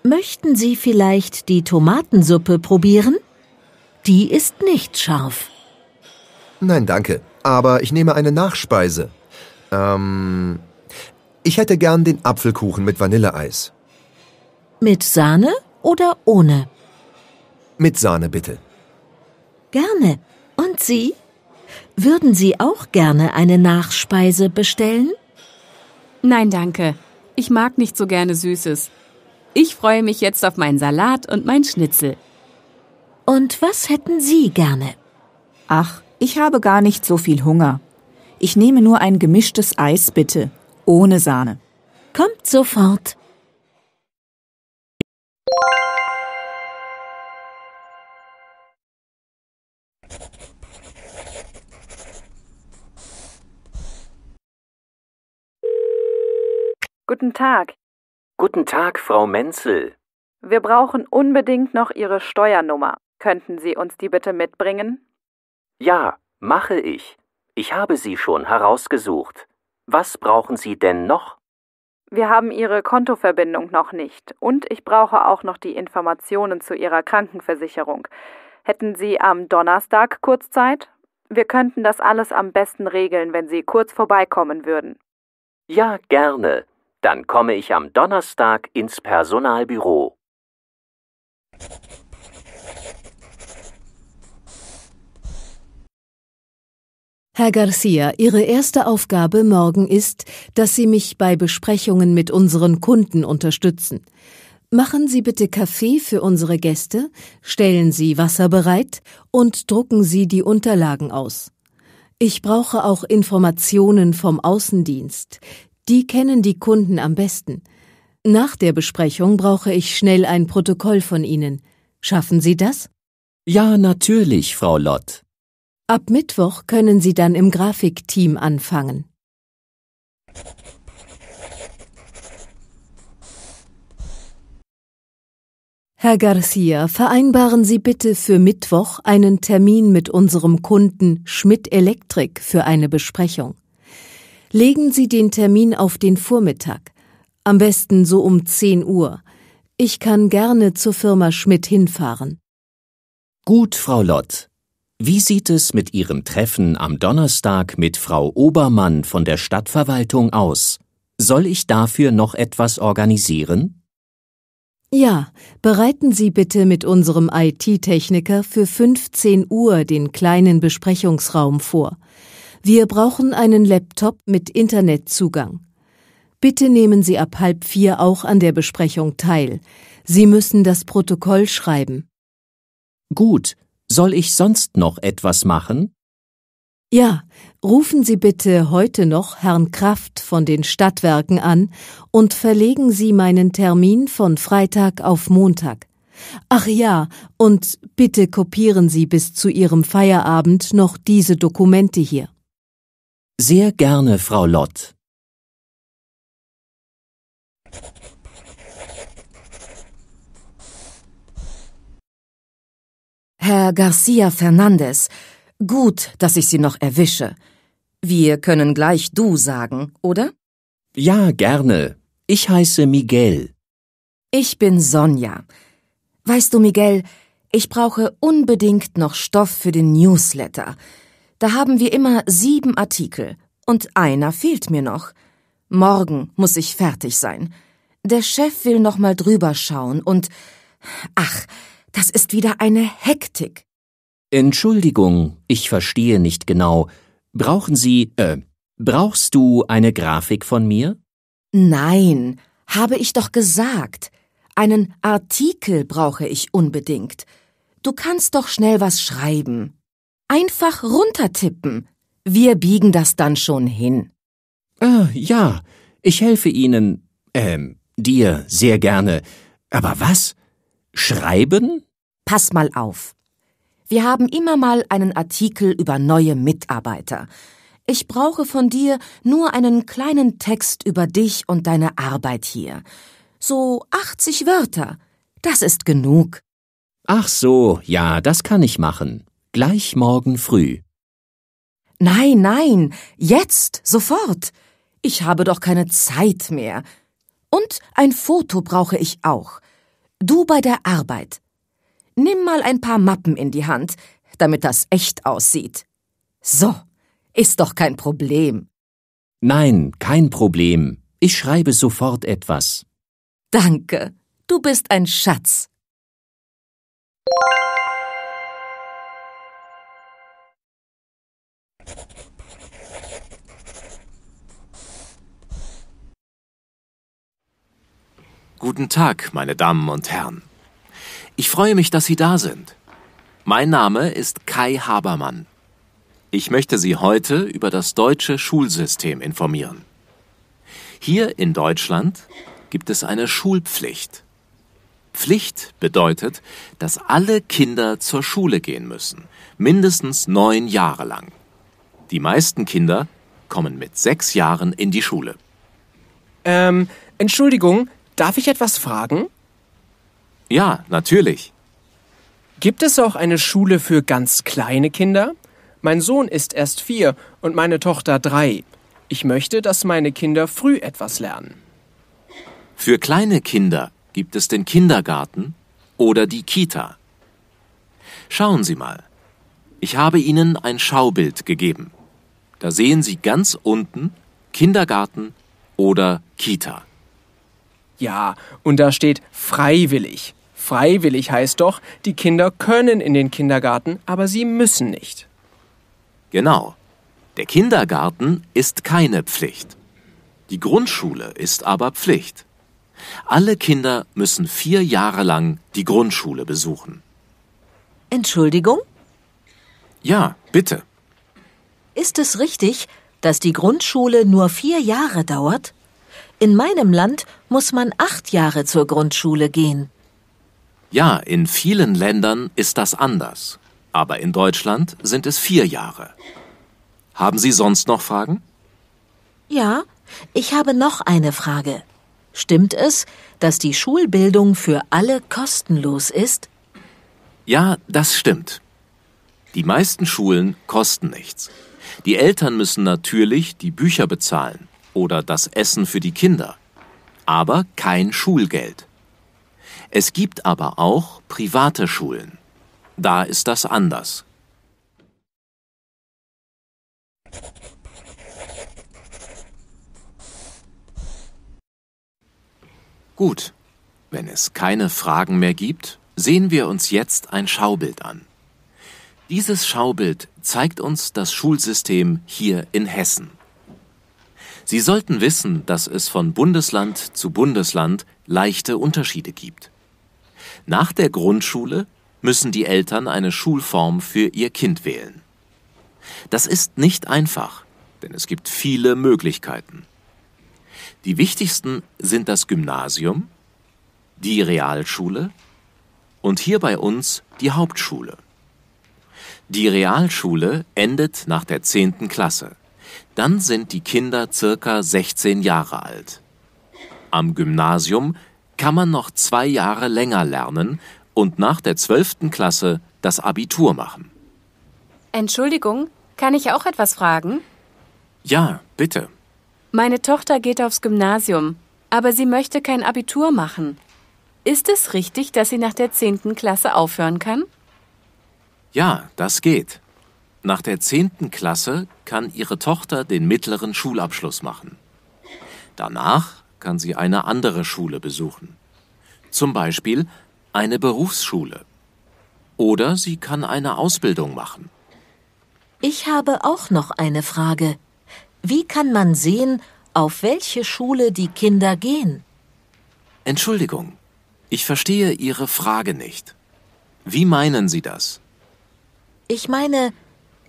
S9: Möchten Sie vielleicht die Tomatensuppe probieren? Die ist nicht scharf.
S8: Nein, danke, aber ich nehme eine Nachspeise. Ähm, ich hätte gern den Apfelkuchen mit Vanilleeis. Mit Sahne oder ohne? Mit Sahne bitte.
S9: Gerne. Und Sie? Würden Sie auch gerne eine Nachspeise
S2: bestellen? Nein, danke. Ich mag nicht so gerne Süßes. Ich freue mich jetzt auf meinen Salat und mein Schnitzel.
S7: Und was hätten Sie gerne? Ach, ich habe gar nicht so viel Hunger. Ich nehme nur ein gemischtes Eis bitte, ohne Sahne. Kommt sofort.
S3: Guten Tag.
S1: Guten Tag, Frau Menzel.
S3: Wir brauchen unbedingt noch Ihre Steuernummer. Könnten Sie uns die bitte mitbringen? Ja, mache ich.
S1: Ich habe sie schon herausgesucht. Was brauchen Sie denn noch?
S3: Wir haben Ihre Kontoverbindung noch nicht und ich brauche auch noch die Informationen zu Ihrer Krankenversicherung. Hätten Sie am Donnerstag kurz Zeit? Wir könnten das alles am besten regeln, wenn Sie kurz vorbeikommen würden.
S1: Ja, gerne. Dann komme ich am Donnerstag ins Personalbüro.
S5: Herr Garcia, Ihre erste Aufgabe morgen ist, dass Sie mich bei Besprechungen mit unseren Kunden unterstützen. Machen Sie bitte Kaffee für unsere Gäste, stellen Sie Wasser bereit und drucken Sie die Unterlagen aus. Ich brauche auch Informationen vom Außendienst. Die kennen die Kunden am besten. Nach der Besprechung brauche ich schnell ein Protokoll von Ihnen. Schaffen Sie das? Ja, natürlich,
S1: Frau Lott.
S5: Ab Mittwoch können Sie dann im Grafikteam anfangen. Herr Garcia, vereinbaren Sie bitte für Mittwoch einen Termin mit unserem Kunden Schmidt Elektrik für eine Besprechung. Legen Sie den Termin auf den Vormittag, am besten so um 10 Uhr. Ich kann gerne zur Firma Schmidt hinfahren.
S1: Gut, Frau Lott. Wie sieht es mit Ihrem Treffen am Donnerstag mit Frau Obermann von der Stadtverwaltung aus? Soll ich dafür noch etwas organisieren?
S5: Ja, bereiten Sie bitte mit unserem IT-Techniker für 15 Uhr den kleinen Besprechungsraum vor. Wir brauchen einen Laptop mit Internetzugang. Bitte nehmen Sie ab halb vier auch an der Besprechung teil. Sie müssen das Protokoll schreiben. Gut, soll ich sonst
S1: noch etwas machen?
S5: Ja, rufen Sie bitte heute noch Herrn Kraft von den Stadtwerken an und verlegen Sie meinen Termin von Freitag auf Montag. Ach ja, und bitte kopieren Sie bis zu Ihrem Feierabend noch diese Dokumente hier.
S4: Sehr gerne, Frau Lott. Herr Garcia
S12: Fernandez, gut, dass ich Sie noch erwische. Wir können gleich du sagen, oder?
S1: Ja, gerne. Ich heiße Miguel.
S12: Ich bin Sonja. Weißt du, Miguel, ich brauche unbedingt noch Stoff für den Newsletter. Da haben wir immer sieben Artikel und einer fehlt mir noch. Morgen muss ich fertig sein. Der Chef will noch mal drüber schauen und ach, das ist wieder eine Hektik.
S1: Entschuldigung, ich verstehe nicht genau. Brauchen Sie, äh, brauchst du eine Grafik von mir?
S12: Nein, habe ich doch gesagt. Einen Artikel brauche ich unbedingt. Du kannst doch schnell was schreiben. Einfach runtertippen. Wir biegen das dann schon hin.
S1: Ah, ja, ich helfe Ihnen, ähm, dir sehr gerne.
S12: Aber was? Schreiben? Pass mal auf. Wir haben immer mal einen Artikel über neue Mitarbeiter. Ich brauche von dir nur einen kleinen Text über dich und deine Arbeit hier. So 80 Wörter. Das ist genug.
S1: Ach so, ja, das kann ich machen. Gleich morgen früh.
S12: Nein, nein, jetzt, sofort. Ich habe doch keine Zeit mehr. Und ein Foto brauche ich auch. Du bei der Arbeit. Nimm mal ein paar Mappen in die Hand, damit das echt aussieht. So, ist doch kein Problem.
S1: Nein, kein Problem. Ich schreibe sofort etwas.
S12: Danke, du bist ein Schatz.
S14: Guten Tag, meine Damen und Herren. Ich freue mich, dass Sie da sind. Mein Name ist Kai Habermann. Ich möchte Sie heute über das deutsche Schulsystem informieren. Hier in Deutschland gibt es eine Schulpflicht. Pflicht bedeutet, dass alle Kinder zur Schule gehen müssen, mindestens neun Jahre lang. Die meisten Kinder kommen mit sechs Jahren in die Schule. Ähm, Entschuldigung, Darf ich etwas fragen?
S16: Ja, natürlich. Gibt es auch eine Schule für ganz kleine Kinder? Mein Sohn ist erst vier und meine Tochter drei. Ich möchte,
S14: dass meine Kinder früh etwas lernen. Für kleine Kinder gibt es den Kindergarten oder die Kita. Schauen Sie mal. Ich habe Ihnen ein Schaubild gegeben. Da sehen Sie ganz unten Kindergarten oder Kita. Ja, und da steht
S16: freiwillig. Freiwillig heißt doch, die Kinder können in den Kindergarten, aber sie
S14: müssen nicht. Genau. Der Kindergarten ist keine Pflicht. Die Grundschule ist aber Pflicht. Alle Kinder müssen vier Jahre lang die Grundschule besuchen. Entschuldigung? Ja, bitte.
S9: Ist es richtig, dass die Grundschule nur vier Jahre dauert? In meinem Land muss man acht Jahre zur Grundschule
S14: gehen. Ja, in vielen Ländern ist das anders. Aber in Deutschland sind es vier Jahre. Haben Sie sonst noch Fragen?
S9: Ja, ich habe noch eine Frage. Stimmt es, dass die Schulbildung für alle kostenlos ist?
S14: Ja, das stimmt. Die meisten Schulen kosten nichts. Die Eltern müssen natürlich die Bücher bezahlen oder das Essen für die Kinder aber kein Schulgeld. Es gibt aber auch private Schulen. Da ist das anders.
S4: Gut, wenn es
S14: keine Fragen mehr gibt, sehen wir uns jetzt ein Schaubild an. Dieses Schaubild zeigt uns das Schulsystem hier in Hessen. Sie sollten wissen, dass es von Bundesland zu Bundesland leichte Unterschiede gibt. Nach der Grundschule müssen die Eltern eine Schulform für ihr Kind wählen. Das ist nicht einfach, denn es gibt viele Möglichkeiten. Die wichtigsten sind das Gymnasium, die Realschule und hier bei uns die Hauptschule. Die Realschule endet nach der 10. Klasse. Dann sind die Kinder circa 16 Jahre alt. Am Gymnasium kann man noch zwei Jahre länger lernen und nach der 12. Klasse das Abitur machen.
S2: Entschuldigung, kann ich auch etwas fragen?
S14: Ja, bitte.
S2: Meine Tochter geht aufs Gymnasium, aber sie möchte kein Abitur machen. Ist es richtig, dass sie nach der 10. Klasse aufhören kann?
S14: Ja, das geht. Nach der 10. Klasse kann ihre Tochter den mittleren Schulabschluss machen. Danach kann sie eine andere Schule besuchen. Zum Beispiel eine Berufsschule. Oder sie kann eine Ausbildung machen.
S9: Ich habe auch noch eine Frage. Wie kann man sehen, auf welche Schule die Kinder gehen?
S14: Entschuldigung, ich verstehe Ihre Frage nicht. Wie meinen Sie das?
S9: Ich meine,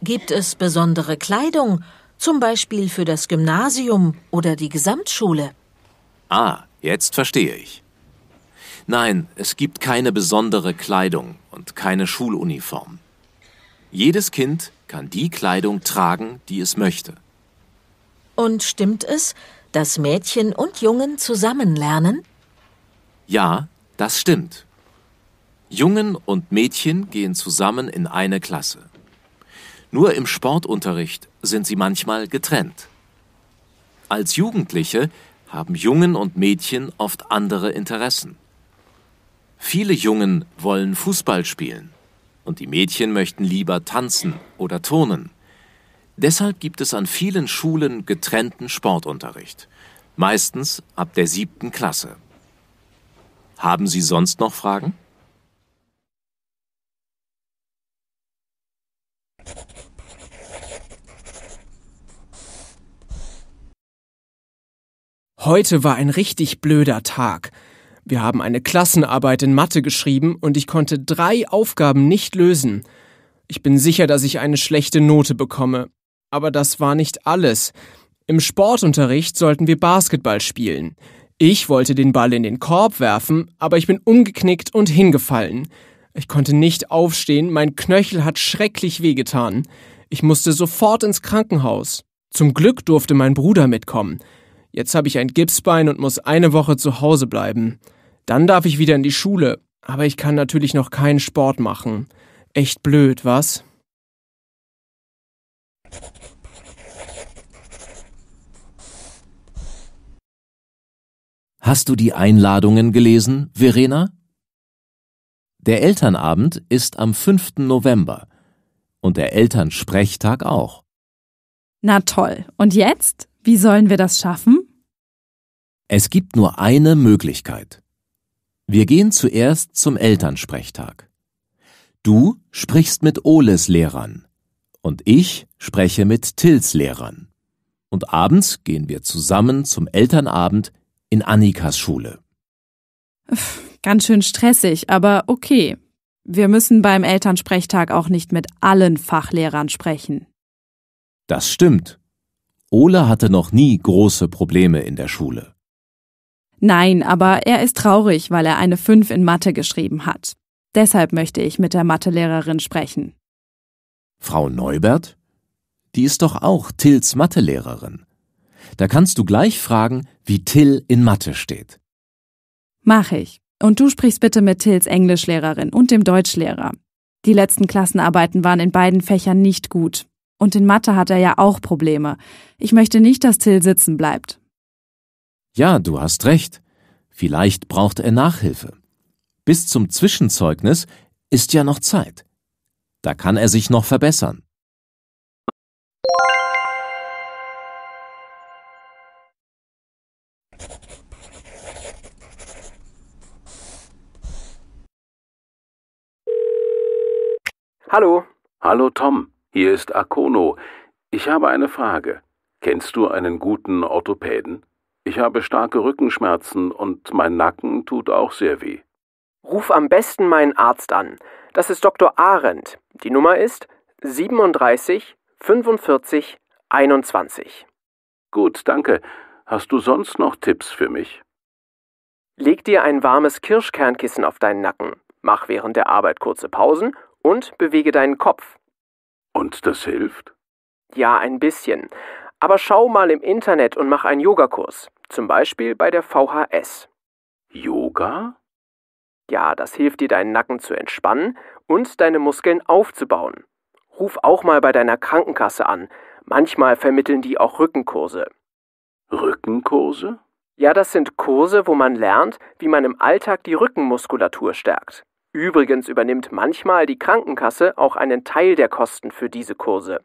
S9: Gibt es besondere Kleidung, zum Beispiel für das Gymnasium oder die Gesamtschule?
S14: Ah, jetzt verstehe ich. Nein, es gibt keine besondere Kleidung und keine Schuluniform. Jedes Kind kann die Kleidung tragen, die es möchte.
S9: Und stimmt es, dass Mädchen und Jungen zusammen lernen?
S14: Ja, das stimmt. Jungen und Mädchen gehen zusammen in eine Klasse. Nur im Sportunterricht sind sie manchmal getrennt. Als Jugendliche haben Jungen und Mädchen oft andere Interessen. Viele Jungen wollen Fußball spielen und die Mädchen möchten lieber tanzen oder turnen. Deshalb gibt es an vielen Schulen getrennten Sportunterricht, meistens ab der siebten Klasse. Haben Sie sonst noch Fragen?
S16: Heute war ein richtig blöder Tag. Wir haben eine Klassenarbeit in Mathe geschrieben und ich konnte drei Aufgaben nicht lösen. Ich bin sicher, dass ich eine schlechte Note bekomme. Aber das war nicht alles. Im Sportunterricht sollten wir Basketball spielen. Ich wollte den Ball in den Korb werfen, aber ich bin umgeknickt und hingefallen. Ich konnte nicht aufstehen, mein Knöchel hat schrecklich wehgetan. Ich musste sofort ins Krankenhaus. Zum Glück durfte mein Bruder mitkommen. Jetzt habe ich ein Gipsbein und muss eine Woche zu Hause bleiben. Dann darf ich wieder in die Schule, aber ich kann natürlich noch keinen Sport machen. Echt blöd, was?
S14: Hast du die Einladungen gelesen, Verena? Der Elternabend ist am 5. November und der Elternsprechtag auch.
S3: Na toll. Und jetzt? Wie sollen wir das schaffen?
S14: Es gibt nur eine Möglichkeit. Wir gehen zuerst zum Elternsprechtag. Du sprichst mit Oles Lehrern und ich spreche mit Tills Lehrern. Und abends gehen wir zusammen zum Elternabend in Annikas Schule.
S3: Ganz schön stressig, aber okay. Wir müssen beim Elternsprechtag auch nicht mit allen Fachlehrern sprechen.
S14: Das stimmt. Ole hatte noch nie große Probleme in der Schule.
S3: Nein, aber er ist traurig, weil er eine 5 in Mathe geschrieben hat. Deshalb möchte ich mit der Mathelehrerin sprechen.
S14: Frau Neubert? Die ist doch auch Tills Mathelehrerin. Da kannst du gleich fragen, wie Till in Mathe steht.
S3: Mach ich. Und du sprichst bitte mit Tills Englischlehrerin und dem Deutschlehrer. Die letzten Klassenarbeiten waren in beiden Fächern nicht gut. Und in Mathe hat er ja auch Probleme. Ich möchte nicht, dass Till sitzen bleibt.
S14: Ja, du hast recht. Vielleicht braucht er Nachhilfe. Bis zum Zwischenzeugnis ist ja noch Zeit. Da kann er sich noch verbessern.
S13: Hallo. Hallo Tom, hier ist Akono. Ich habe eine Frage. Kennst du einen guten Orthopäden? Ich habe starke Rückenschmerzen und mein Nacken tut auch sehr weh. Ruf am besten meinen Arzt an. Das ist Dr. Arendt. Die Nummer ist
S16: 37 45 21. Gut, danke.
S13: Hast du sonst noch Tipps für mich?
S16: Leg dir ein warmes Kirschkernkissen auf deinen Nacken, mach während der Arbeit kurze Pausen und bewege deinen Kopf.
S13: Und das hilft?
S16: Ja, ein bisschen. Aber schau mal im Internet und mach einen Yogakurs, zum Beispiel bei der VHS. Yoga? Ja, das hilft dir, deinen Nacken zu entspannen und deine Muskeln aufzubauen. Ruf auch mal bei deiner Krankenkasse an. Manchmal vermitteln die auch Rückenkurse.
S13: Rückenkurse?
S16: Ja, das sind Kurse, wo man lernt, wie man im Alltag die Rückenmuskulatur stärkt. Übrigens übernimmt manchmal die Krankenkasse auch einen Teil der Kosten
S13: für diese Kurse.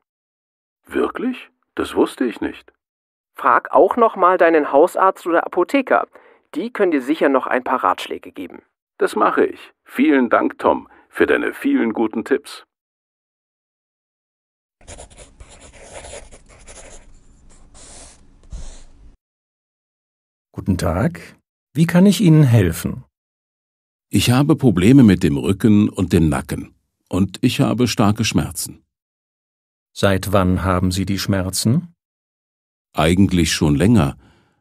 S13: Wirklich? Das wusste ich nicht.
S16: Frag auch nochmal deinen Hausarzt oder Apotheker. Die können dir sicher noch ein paar Ratschläge geben.
S13: Das mache ich. Vielen Dank, Tom, für deine vielen guten Tipps. Guten Tag. Wie kann ich Ihnen helfen? Ich habe Probleme mit dem Rücken und dem Nacken. Und ich habe starke Schmerzen. Seit wann haben Sie die Schmerzen? Eigentlich schon länger,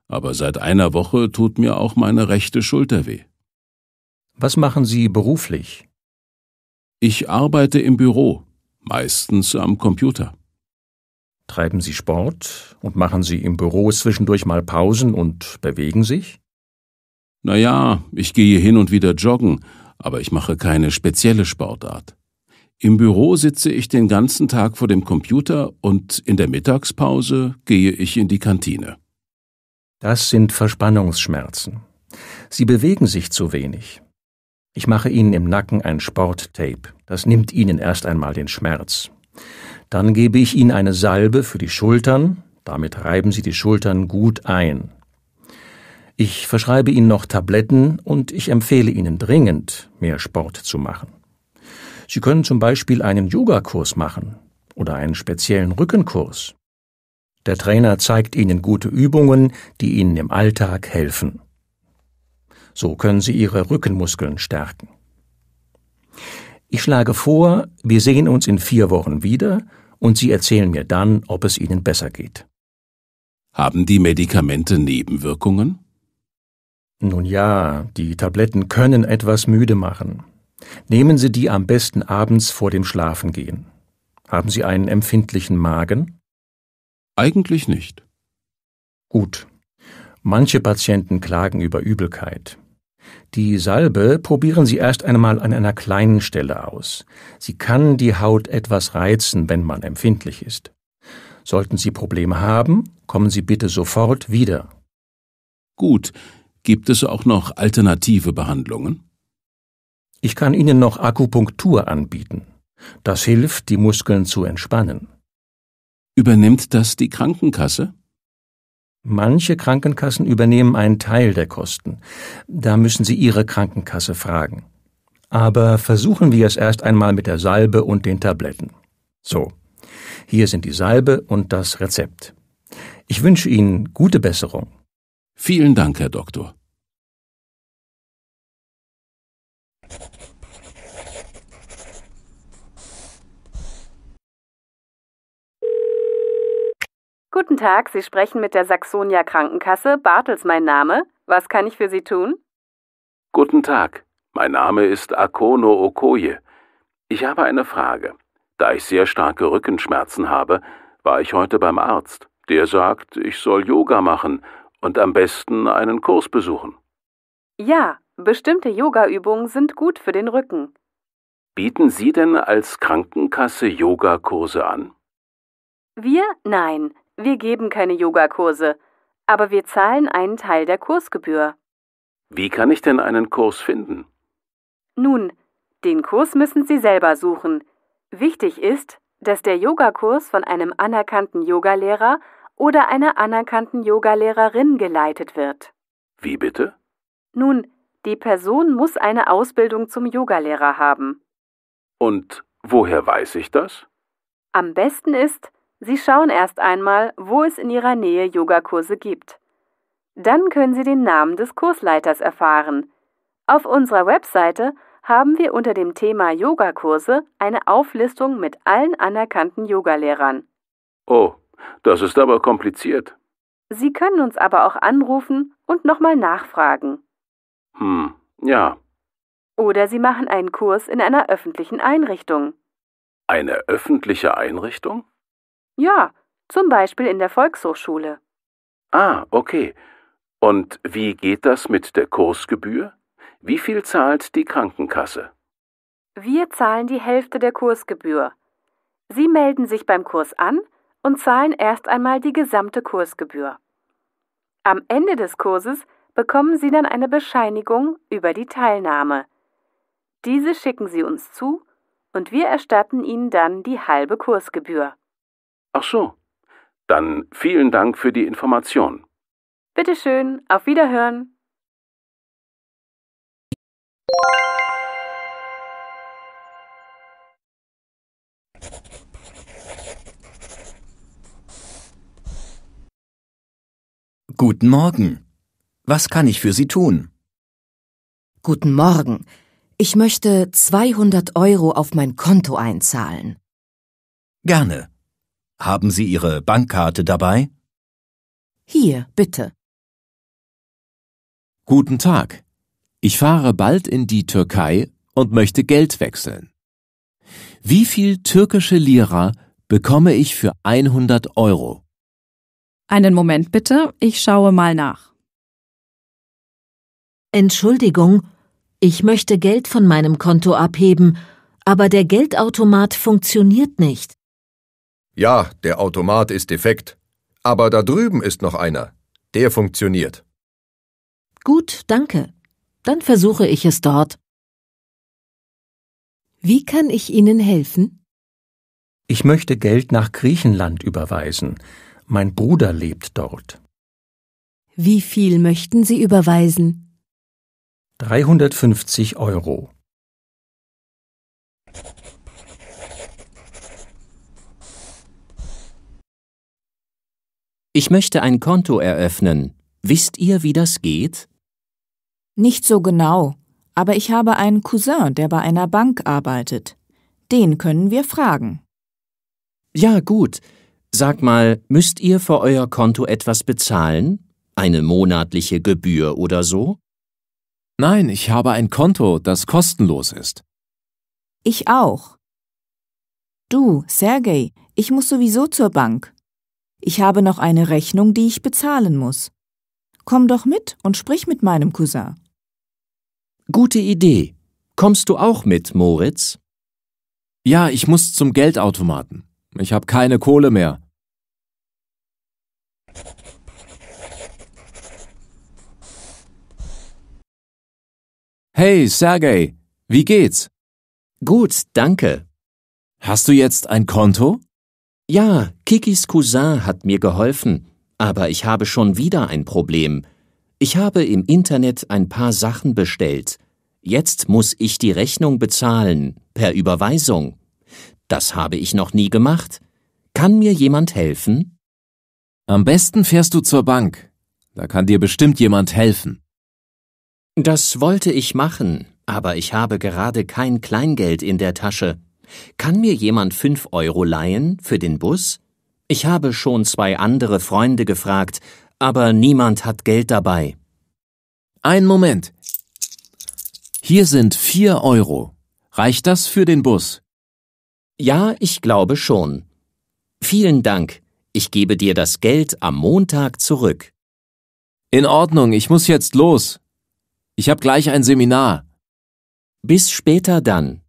S13: aber seit einer Woche tut mir auch meine rechte Schulter weh. Was machen Sie beruflich? Ich arbeite im Büro, meistens am Computer. Treiben Sie Sport und machen Sie im Büro zwischendurch mal Pausen und bewegen sich? Na ja, ich gehe hin und wieder joggen, aber ich mache keine spezielle Sportart. Im Büro sitze ich den ganzen Tag vor dem Computer und in der Mittagspause gehe ich in die Kantine. Das sind Verspannungsschmerzen. Sie bewegen sich zu wenig.
S10: Ich mache ihnen im Nacken ein Sporttape. Das nimmt ihnen erst einmal den Schmerz. Dann gebe ich ihnen eine Salbe für die Schultern. Damit reiben sie die Schultern gut ein. Ich verschreibe ihnen noch Tabletten und ich empfehle ihnen dringend, mehr Sport zu machen. Sie können zum Beispiel einen Yogakurs machen oder einen speziellen Rückenkurs. Der Trainer zeigt Ihnen gute Übungen, die Ihnen im Alltag helfen. So können Sie Ihre Rückenmuskeln stärken. Ich schlage vor, wir sehen uns in vier Wochen wieder und Sie erzählen mir dann, ob es Ihnen besser geht. Haben die Medikamente Nebenwirkungen? Nun ja, die Tabletten können etwas müde machen. Nehmen Sie die am besten abends vor dem Schlafengehen. Haben Sie einen empfindlichen Magen? Eigentlich nicht. Gut. Manche Patienten klagen über Übelkeit. Die Salbe probieren Sie erst einmal an einer kleinen Stelle aus. Sie kann die Haut etwas reizen, wenn man empfindlich ist. Sollten Sie Probleme haben, kommen Sie bitte sofort
S13: wieder. Gut. Gibt es auch noch alternative Behandlungen? Ich kann Ihnen noch Akupunktur anbieten. Das hilft, die Muskeln zu
S10: entspannen. Übernimmt das die Krankenkasse? Manche Krankenkassen übernehmen einen Teil der Kosten. Da müssen Sie Ihre Krankenkasse fragen. Aber versuchen wir es erst einmal mit der Salbe und den Tabletten. So, hier sind die Salbe und das Rezept. Ich wünsche Ihnen gute Besserung.
S4: Vielen Dank, Herr Doktor.
S2: Guten Tag, Sie sprechen mit der Saxonia Krankenkasse. Bartels mein Name. Was kann ich für Sie tun?
S13: Guten Tag, mein Name ist Akono Okoye. Ich habe eine Frage. Da ich sehr starke Rückenschmerzen habe, war ich heute beim Arzt. Der sagt, ich soll Yoga machen und am besten einen Kurs besuchen.
S2: Ja, bestimmte Yogaübungen sind gut für den Rücken.
S13: Bieten Sie denn als Krankenkasse Yogakurse an?
S2: Wir nein. Wir geben keine Yogakurse, aber wir zahlen einen Teil der Kursgebühr.
S13: Wie kann ich denn einen Kurs finden?
S2: Nun, den Kurs müssen Sie selber suchen. Wichtig ist, dass der Yogakurs von einem anerkannten Yogalehrer oder einer anerkannten Yogalehrerin geleitet wird. Wie bitte? Nun, die Person muss eine Ausbildung zum Yogalehrer haben.
S13: Und woher weiß ich das?
S2: Am besten ist, Sie schauen erst einmal, wo es in Ihrer Nähe Yogakurse gibt. Dann können Sie den Namen des Kursleiters erfahren. Auf unserer Webseite haben wir unter dem Thema Yogakurse eine Auflistung mit allen anerkannten Yogalehrern.
S13: Oh, das ist aber kompliziert.
S2: Sie können uns aber auch anrufen und nochmal nachfragen.
S13: Hm, ja.
S2: Oder Sie machen einen Kurs in einer öffentlichen Einrichtung.
S13: Eine öffentliche Einrichtung?
S2: Ja, zum Beispiel in der Volkshochschule.
S13: Ah, okay. Und wie geht das mit der Kursgebühr? Wie viel zahlt die Krankenkasse?
S2: Wir zahlen die Hälfte der Kursgebühr. Sie melden sich beim Kurs an und zahlen erst einmal die gesamte Kursgebühr. Am Ende des Kurses bekommen Sie dann eine Bescheinigung über die Teilnahme. Diese schicken Sie uns zu und wir erstatten Ihnen dann die halbe
S13: Kursgebühr. Ach so. Dann vielen Dank für die Information.
S4: Bitte schön, auf Wiederhören.
S6: Guten Morgen. Was kann ich für Sie tun?
S12: Guten Morgen. Ich möchte 200 Euro auf mein Konto einzahlen.
S6: Gerne. Haben Sie Ihre Bankkarte dabei?
S12: Hier, bitte.
S6: Guten Tag. Ich fahre bald in die
S14: Türkei und möchte Geld wechseln. Wie viel türkische Lira bekomme ich für 100 Euro?
S3: Einen Moment bitte, ich schaue mal nach. Entschuldigung, ich möchte
S9: Geld von meinem Konto abheben, aber der Geldautomat funktioniert nicht.
S8: Ja, der Automat ist defekt. Aber da drüben ist noch einer. Der
S4: funktioniert. Gut, danke. Dann versuche ich es dort. Wie kann ich Ihnen helfen? Ich möchte
S10: Geld nach Griechenland überweisen. Mein Bruder lebt dort.
S5: Wie viel möchten Sie überweisen?
S10: 350 Euro.
S1: Ich möchte ein Konto eröffnen.
S7: Wisst ihr, wie das geht? Nicht so genau, aber ich habe einen Cousin, der bei einer Bank arbeitet. Den können wir fragen.
S1: Ja, gut. Sag mal, müsst ihr für euer Konto etwas bezahlen? Eine monatliche Gebühr oder so? Nein, ich habe ein Konto, das
S7: kostenlos ist. Ich auch. Du, Sergej, ich muss sowieso zur Bank. Ich habe noch eine Rechnung, die ich bezahlen muss. Komm doch mit und sprich mit meinem Cousin. Gute Idee.
S14: Kommst du auch mit, Moritz? Ja, ich muss zum Geldautomaten. Ich habe keine Kohle mehr. Hey, Sergei,
S1: wie geht's? Gut, danke. Hast du jetzt ein Konto? Ja, Kikis Cousin hat mir geholfen, aber ich habe schon wieder ein Problem. Ich habe im Internet ein paar Sachen bestellt. Jetzt muss ich die Rechnung bezahlen, per Überweisung. Das habe ich noch nie gemacht. Kann mir jemand helfen? Am besten fährst du zur Bank. Da kann dir bestimmt jemand helfen. Das wollte ich machen, aber ich habe gerade kein Kleingeld in der Tasche. Kann mir jemand fünf Euro leihen für den Bus? Ich habe schon zwei andere Freunde gefragt, aber niemand hat Geld dabei. Ein Moment. Hier sind vier Euro. Reicht das für den Bus? Ja, ich glaube schon. Vielen Dank. Ich gebe dir das Geld am Montag zurück. In Ordnung, ich muss jetzt los. Ich habe gleich ein Seminar. Bis später dann.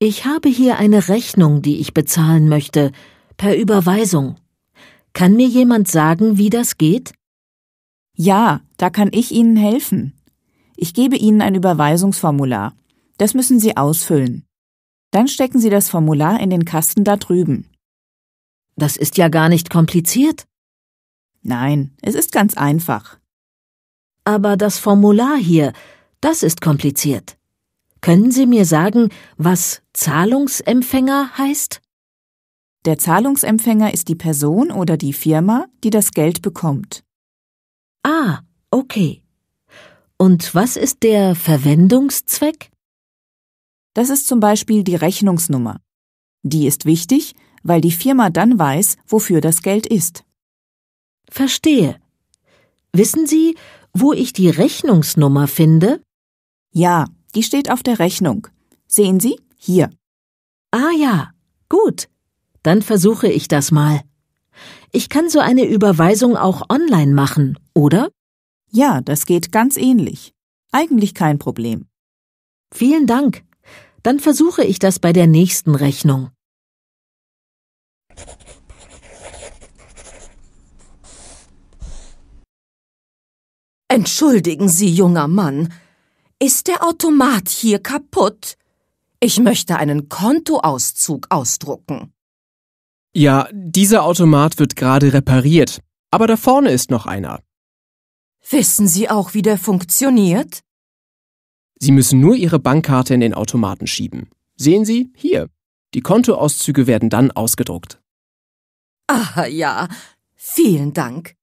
S9: Ich habe hier eine Rechnung, die ich bezahlen möchte, per Überweisung. Kann mir jemand sagen,
S7: wie das geht? Ja, da kann ich Ihnen helfen. Ich gebe Ihnen ein Überweisungsformular. Das müssen Sie ausfüllen. Dann stecken Sie das Formular in den Kasten da drüben. Das ist ja gar nicht kompliziert.
S9: Nein, es ist ganz einfach. Aber das Formular hier,
S7: das ist kompliziert. Können Sie mir sagen, was Zahlungsempfänger heißt? Der Zahlungsempfänger ist die Person oder die Firma, die das Geld bekommt. Ah, okay. Und was ist der Verwendungszweck? Das ist zum Beispiel die Rechnungsnummer. Die ist wichtig, weil die Firma dann weiß, wofür das Geld ist. Verstehe. Wissen Sie, wo ich die Rechnungsnummer finde?
S9: Ja, die steht auf der Rechnung. Sehen Sie? Hier. Ah ja, gut. Dann versuche ich das mal. Ich kann so eine Überweisung auch online machen, oder? Ja, das geht ganz ähnlich. Eigentlich kein Problem. Vielen Dank. Dann versuche ich das bei der nächsten Rechnung.
S4: Entschuldigen Sie, junger Mann,
S12: ist der Automat hier kaputt? Ich möchte einen Kontoauszug ausdrucken.
S16: Ja, dieser Automat wird gerade repariert, aber da vorne ist noch einer.
S12: Wissen Sie auch, wie der funktioniert?
S16: Sie müssen nur Ihre Bankkarte in den Automaten schieben. Sehen Sie, hier. Die Kontoauszüge werden dann ausgedruckt.
S12: Ah ja, vielen Dank.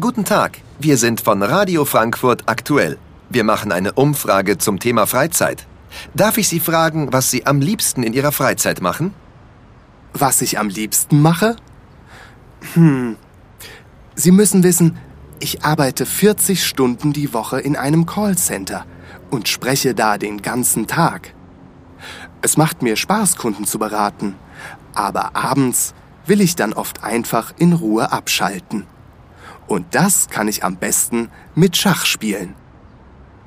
S8: Guten Tag, wir sind von Radio Frankfurt aktuell. Wir machen eine Umfrage zum Thema Freizeit. Darf ich Sie fragen, was Sie am liebsten in Ihrer Freizeit machen?
S11: Was ich am liebsten mache? Hm. Sie müssen wissen, ich arbeite 40 Stunden die Woche in einem Callcenter und spreche da den ganzen Tag. Es macht mir Spaß, Kunden zu beraten, aber abends will ich dann oft einfach in Ruhe abschalten. Und das kann ich am besten mit Schach spielen.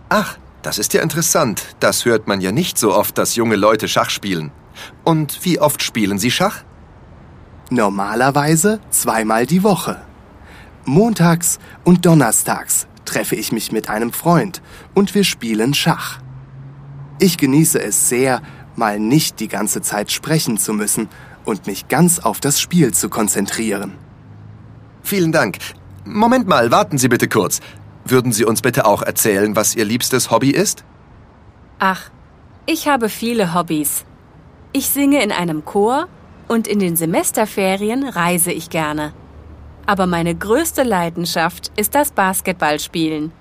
S11: Ach, das ist ja
S8: interessant. Das hört man ja nicht so oft, dass junge Leute Schach spielen. Und wie oft spielen
S11: sie Schach? Normalerweise zweimal die Woche. Montags und Donnerstags treffe ich mich mit einem Freund und wir spielen Schach. Ich genieße es sehr, mal nicht die ganze Zeit sprechen zu müssen und mich ganz auf das Spiel zu konzentrieren. Vielen Dank.
S8: Moment mal, warten Sie bitte kurz. Würden Sie uns bitte auch erzählen, was Ihr liebstes Hobby ist?
S2: Ach, ich habe viele Hobbys. Ich singe in einem Chor und in den Semesterferien reise ich gerne. Aber meine größte Leidenschaft ist das Basketballspielen.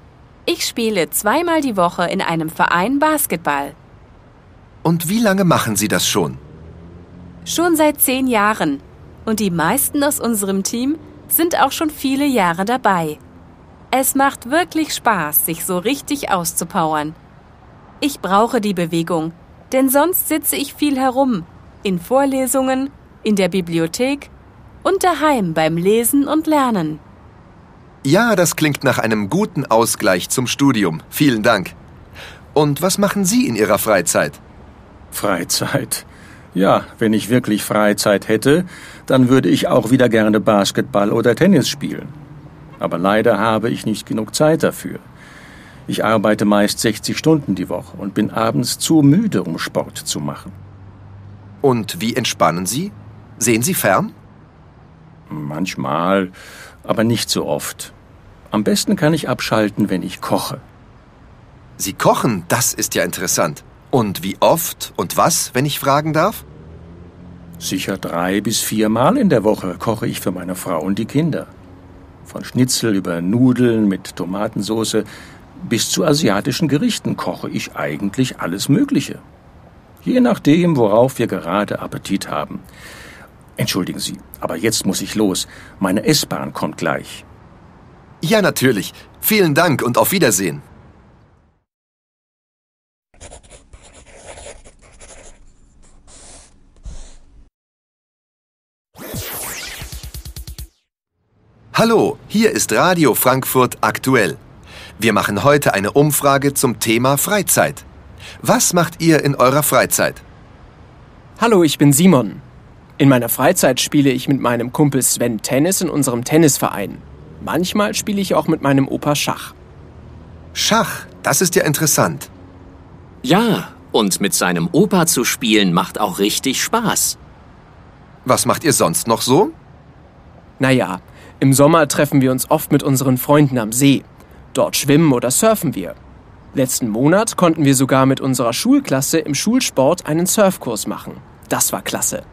S2: Ich spiele zweimal die Woche in einem Verein Basketball.
S8: Und wie lange machen Sie das schon?
S2: Schon seit zehn Jahren. Und die meisten aus unserem Team sind auch schon viele Jahre dabei. Es macht wirklich Spaß, sich so richtig auszupowern. Ich brauche die Bewegung, denn sonst sitze ich viel herum, in Vorlesungen, in der Bibliothek und daheim beim Lesen und Lernen.
S8: Ja, das klingt nach einem guten Ausgleich zum Studium. Vielen Dank. Und
S10: was machen Sie in Ihrer Freizeit? Freizeit. Ja, wenn ich wirklich Freizeit hätte, dann würde ich auch wieder gerne Basketball oder Tennis spielen. Aber leider habe ich nicht genug Zeit dafür. Ich arbeite meist 60 Stunden die Woche und bin abends zu müde, um Sport zu machen. Und wie entspannen Sie? Sehen Sie fern? Manchmal, aber nicht so oft. Am besten kann ich abschalten, wenn ich koche. Sie kochen, das ist ja interessant. Und wie oft und was, wenn ich fragen darf? Sicher drei bis viermal in der Woche koche ich für meine Frau und die Kinder. Von Schnitzel über Nudeln mit Tomatensauce bis zu asiatischen Gerichten koche ich eigentlich alles Mögliche. Je nachdem, worauf wir gerade Appetit haben. Entschuldigen Sie, aber jetzt muss ich los. Meine S-Bahn kommt gleich. Ja, natürlich. Vielen Dank und auf Wiedersehen.
S8: Hallo, hier ist Radio Frankfurt aktuell. Wir machen heute eine Umfrage zum Thema Freizeit.
S16: Was macht ihr in eurer Freizeit? Hallo, ich bin Simon. In meiner Freizeit spiele ich mit meinem Kumpel Sven Tennis in unserem Tennisverein. Manchmal spiele ich auch mit meinem Opa Schach.
S1: Schach, das ist ja interessant. Ja, und mit seinem Opa zu spielen macht auch richtig Spaß.
S16: Was macht ihr sonst noch so? Naja, im Sommer treffen wir uns oft mit unseren Freunden am See. Dort schwimmen oder surfen wir. Letzten Monat konnten wir sogar mit unserer Schulklasse im Schulsport einen Surfkurs machen. Das war klasse.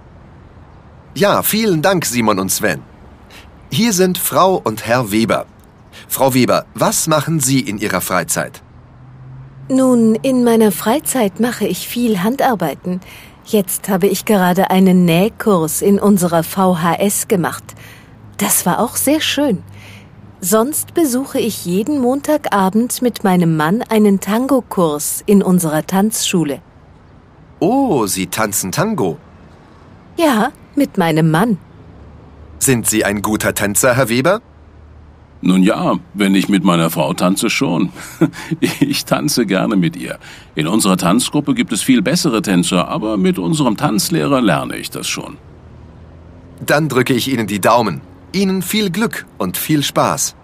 S16: Ja, vielen Dank, Simon und Sven. Hier sind Frau und Herr Weber.
S8: Frau Weber, was machen Sie in Ihrer Freizeit?
S5: Nun, in meiner Freizeit mache ich viel Handarbeiten. Jetzt habe ich gerade einen Nähkurs in unserer VHS gemacht. Das war auch sehr schön. Sonst besuche ich jeden Montagabend mit meinem Mann einen Tango-Kurs in unserer Tanzschule.
S8: Oh, Sie tanzen Tango?
S5: Ja, mit meinem Mann.
S13: Sind Sie ein guter Tänzer, Herr Weber? Nun ja, wenn ich mit meiner Frau tanze, schon. Ich tanze gerne mit ihr. In unserer Tanzgruppe gibt es viel bessere Tänzer, aber mit unserem Tanzlehrer lerne ich das schon. Dann drücke ich Ihnen die Daumen. Ihnen viel Glück und viel Spaß.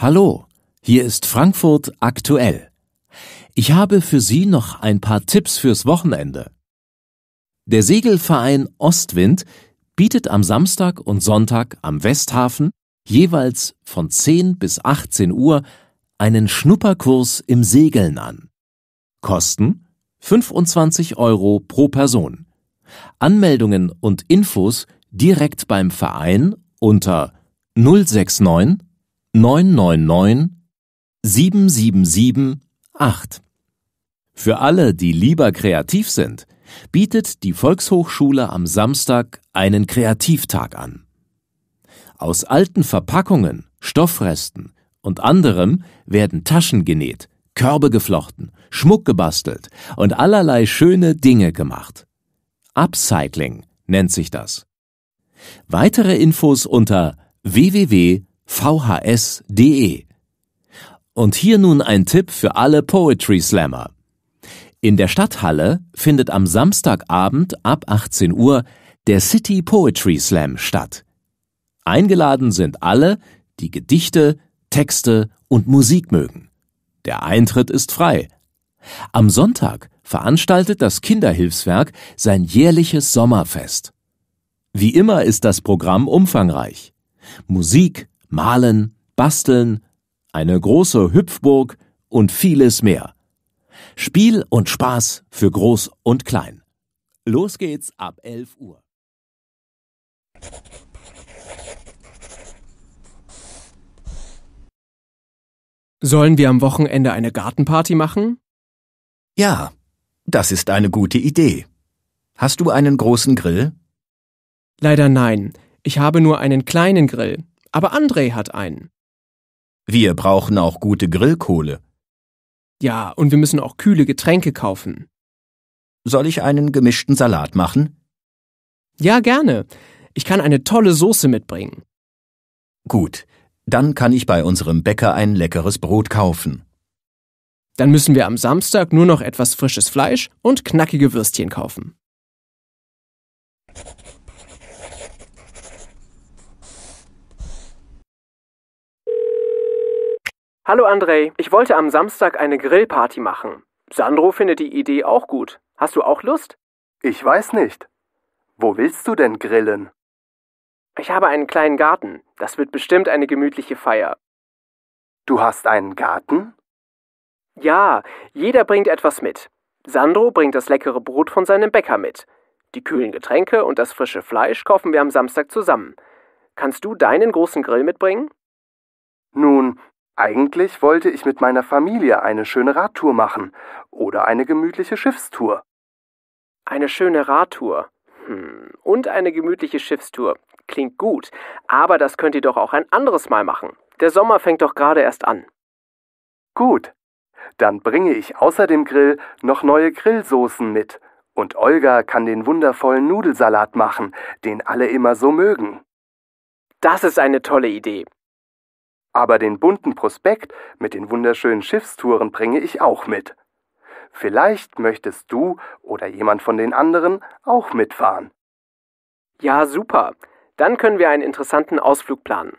S14: Hallo, hier ist Frankfurt aktuell. Ich habe für Sie noch ein paar Tipps fürs Wochenende. Der Segelverein Ostwind bietet am Samstag und Sonntag am Westhafen jeweils von 10 bis 18 Uhr einen Schnupperkurs im Segeln an. Kosten 25 Euro pro Person. Anmeldungen und Infos direkt beim Verein unter 069 999 777 8. Für alle, die lieber kreativ sind, bietet die Volkshochschule am Samstag einen Kreativtag an. Aus alten Verpackungen, Stoffresten, und anderem werden Taschen genäht, Körbe geflochten, Schmuck gebastelt und allerlei schöne Dinge gemacht. Upcycling nennt sich das. Weitere Infos unter www.vhs.de. Und hier nun ein Tipp für alle Poetry Slammer. In der Stadthalle findet am Samstagabend ab 18 Uhr der City Poetry Slam statt. Eingeladen sind alle, die Gedichte, Texte und Musik mögen. Der Eintritt ist frei. Am Sonntag veranstaltet das Kinderhilfswerk sein jährliches Sommerfest. Wie immer ist das Programm umfangreich. Musik, Malen, Basteln, eine große Hüpfburg und vieles mehr. Spiel und Spaß für Groß und Klein. Los geht's ab 11 Uhr.
S16: Sollen wir am Wochenende eine Gartenparty machen?
S6: Ja, das ist eine gute Idee. Hast du einen großen Grill?
S16: Leider nein, ich habe nur einen kleinen Grill, aber André hat
S6: einen. Wir brauchen auch gute Grillkohle.
S16: Ja, und wir müssen auch kühle Getränke kaufen. Soll ich einen gemischten Salat machen?
S6: Ja, gerne. Ich kann eine tolle Soße mitbringen. Gut. Dann kann ich bei unserem Bäcker ein leckeres Brot kaufen. Dann müssen wir am
S16: Samstag nur noch etwas frisches Fleisch und knackige Würstchen kaufen. Hallo André, ich wollte am Samstag eine Grillparty machen. Sandro findet die Idee auch gut. Hast du auch Lust? Ich weiß nicht. Wo willst du denn grillen? Ich habe einen kleinen Garten. Das wird bestimmt eine gemütliche Feier. Du hast einen Garten? Ja, jeder bringt etwas mit. Sandro bringt das leckere Brot von seinem Bäcker mit. Die kühlen Getränke und das frische Fleisch kaufen wir am Samstag zusammen. Kannst du deinen großen Grill mitbringen?
S11: Nun, eigentlich wollte ich mit meiner Familie eine schöne Radtour machen oder eine gemütliche Schiffstour. Eine schöne Radtour. Hm.
S16: Und eine gemütliche Schiffstour. Klingt gut, aber das könnt ihr doch auch ein anderes Mal machen.
S11: Der Sommer fängt doch gerade erst an. Gut, dann bringe ich außer dem Grill noch neue Grillsoßen mit. Und Olga kann den wundervollen Nudelsalat machen, den alle immer so mögen. Das ist eine tolle Idee. Aber den bunten Prospekt mit den wunderschönen Schiffstouren bringe ich auch mit. Vielleicht möchtest du oder jemand von den anderen auch mitfahren. Ja, super. Dann können wir einen interessanten Ausflug planen.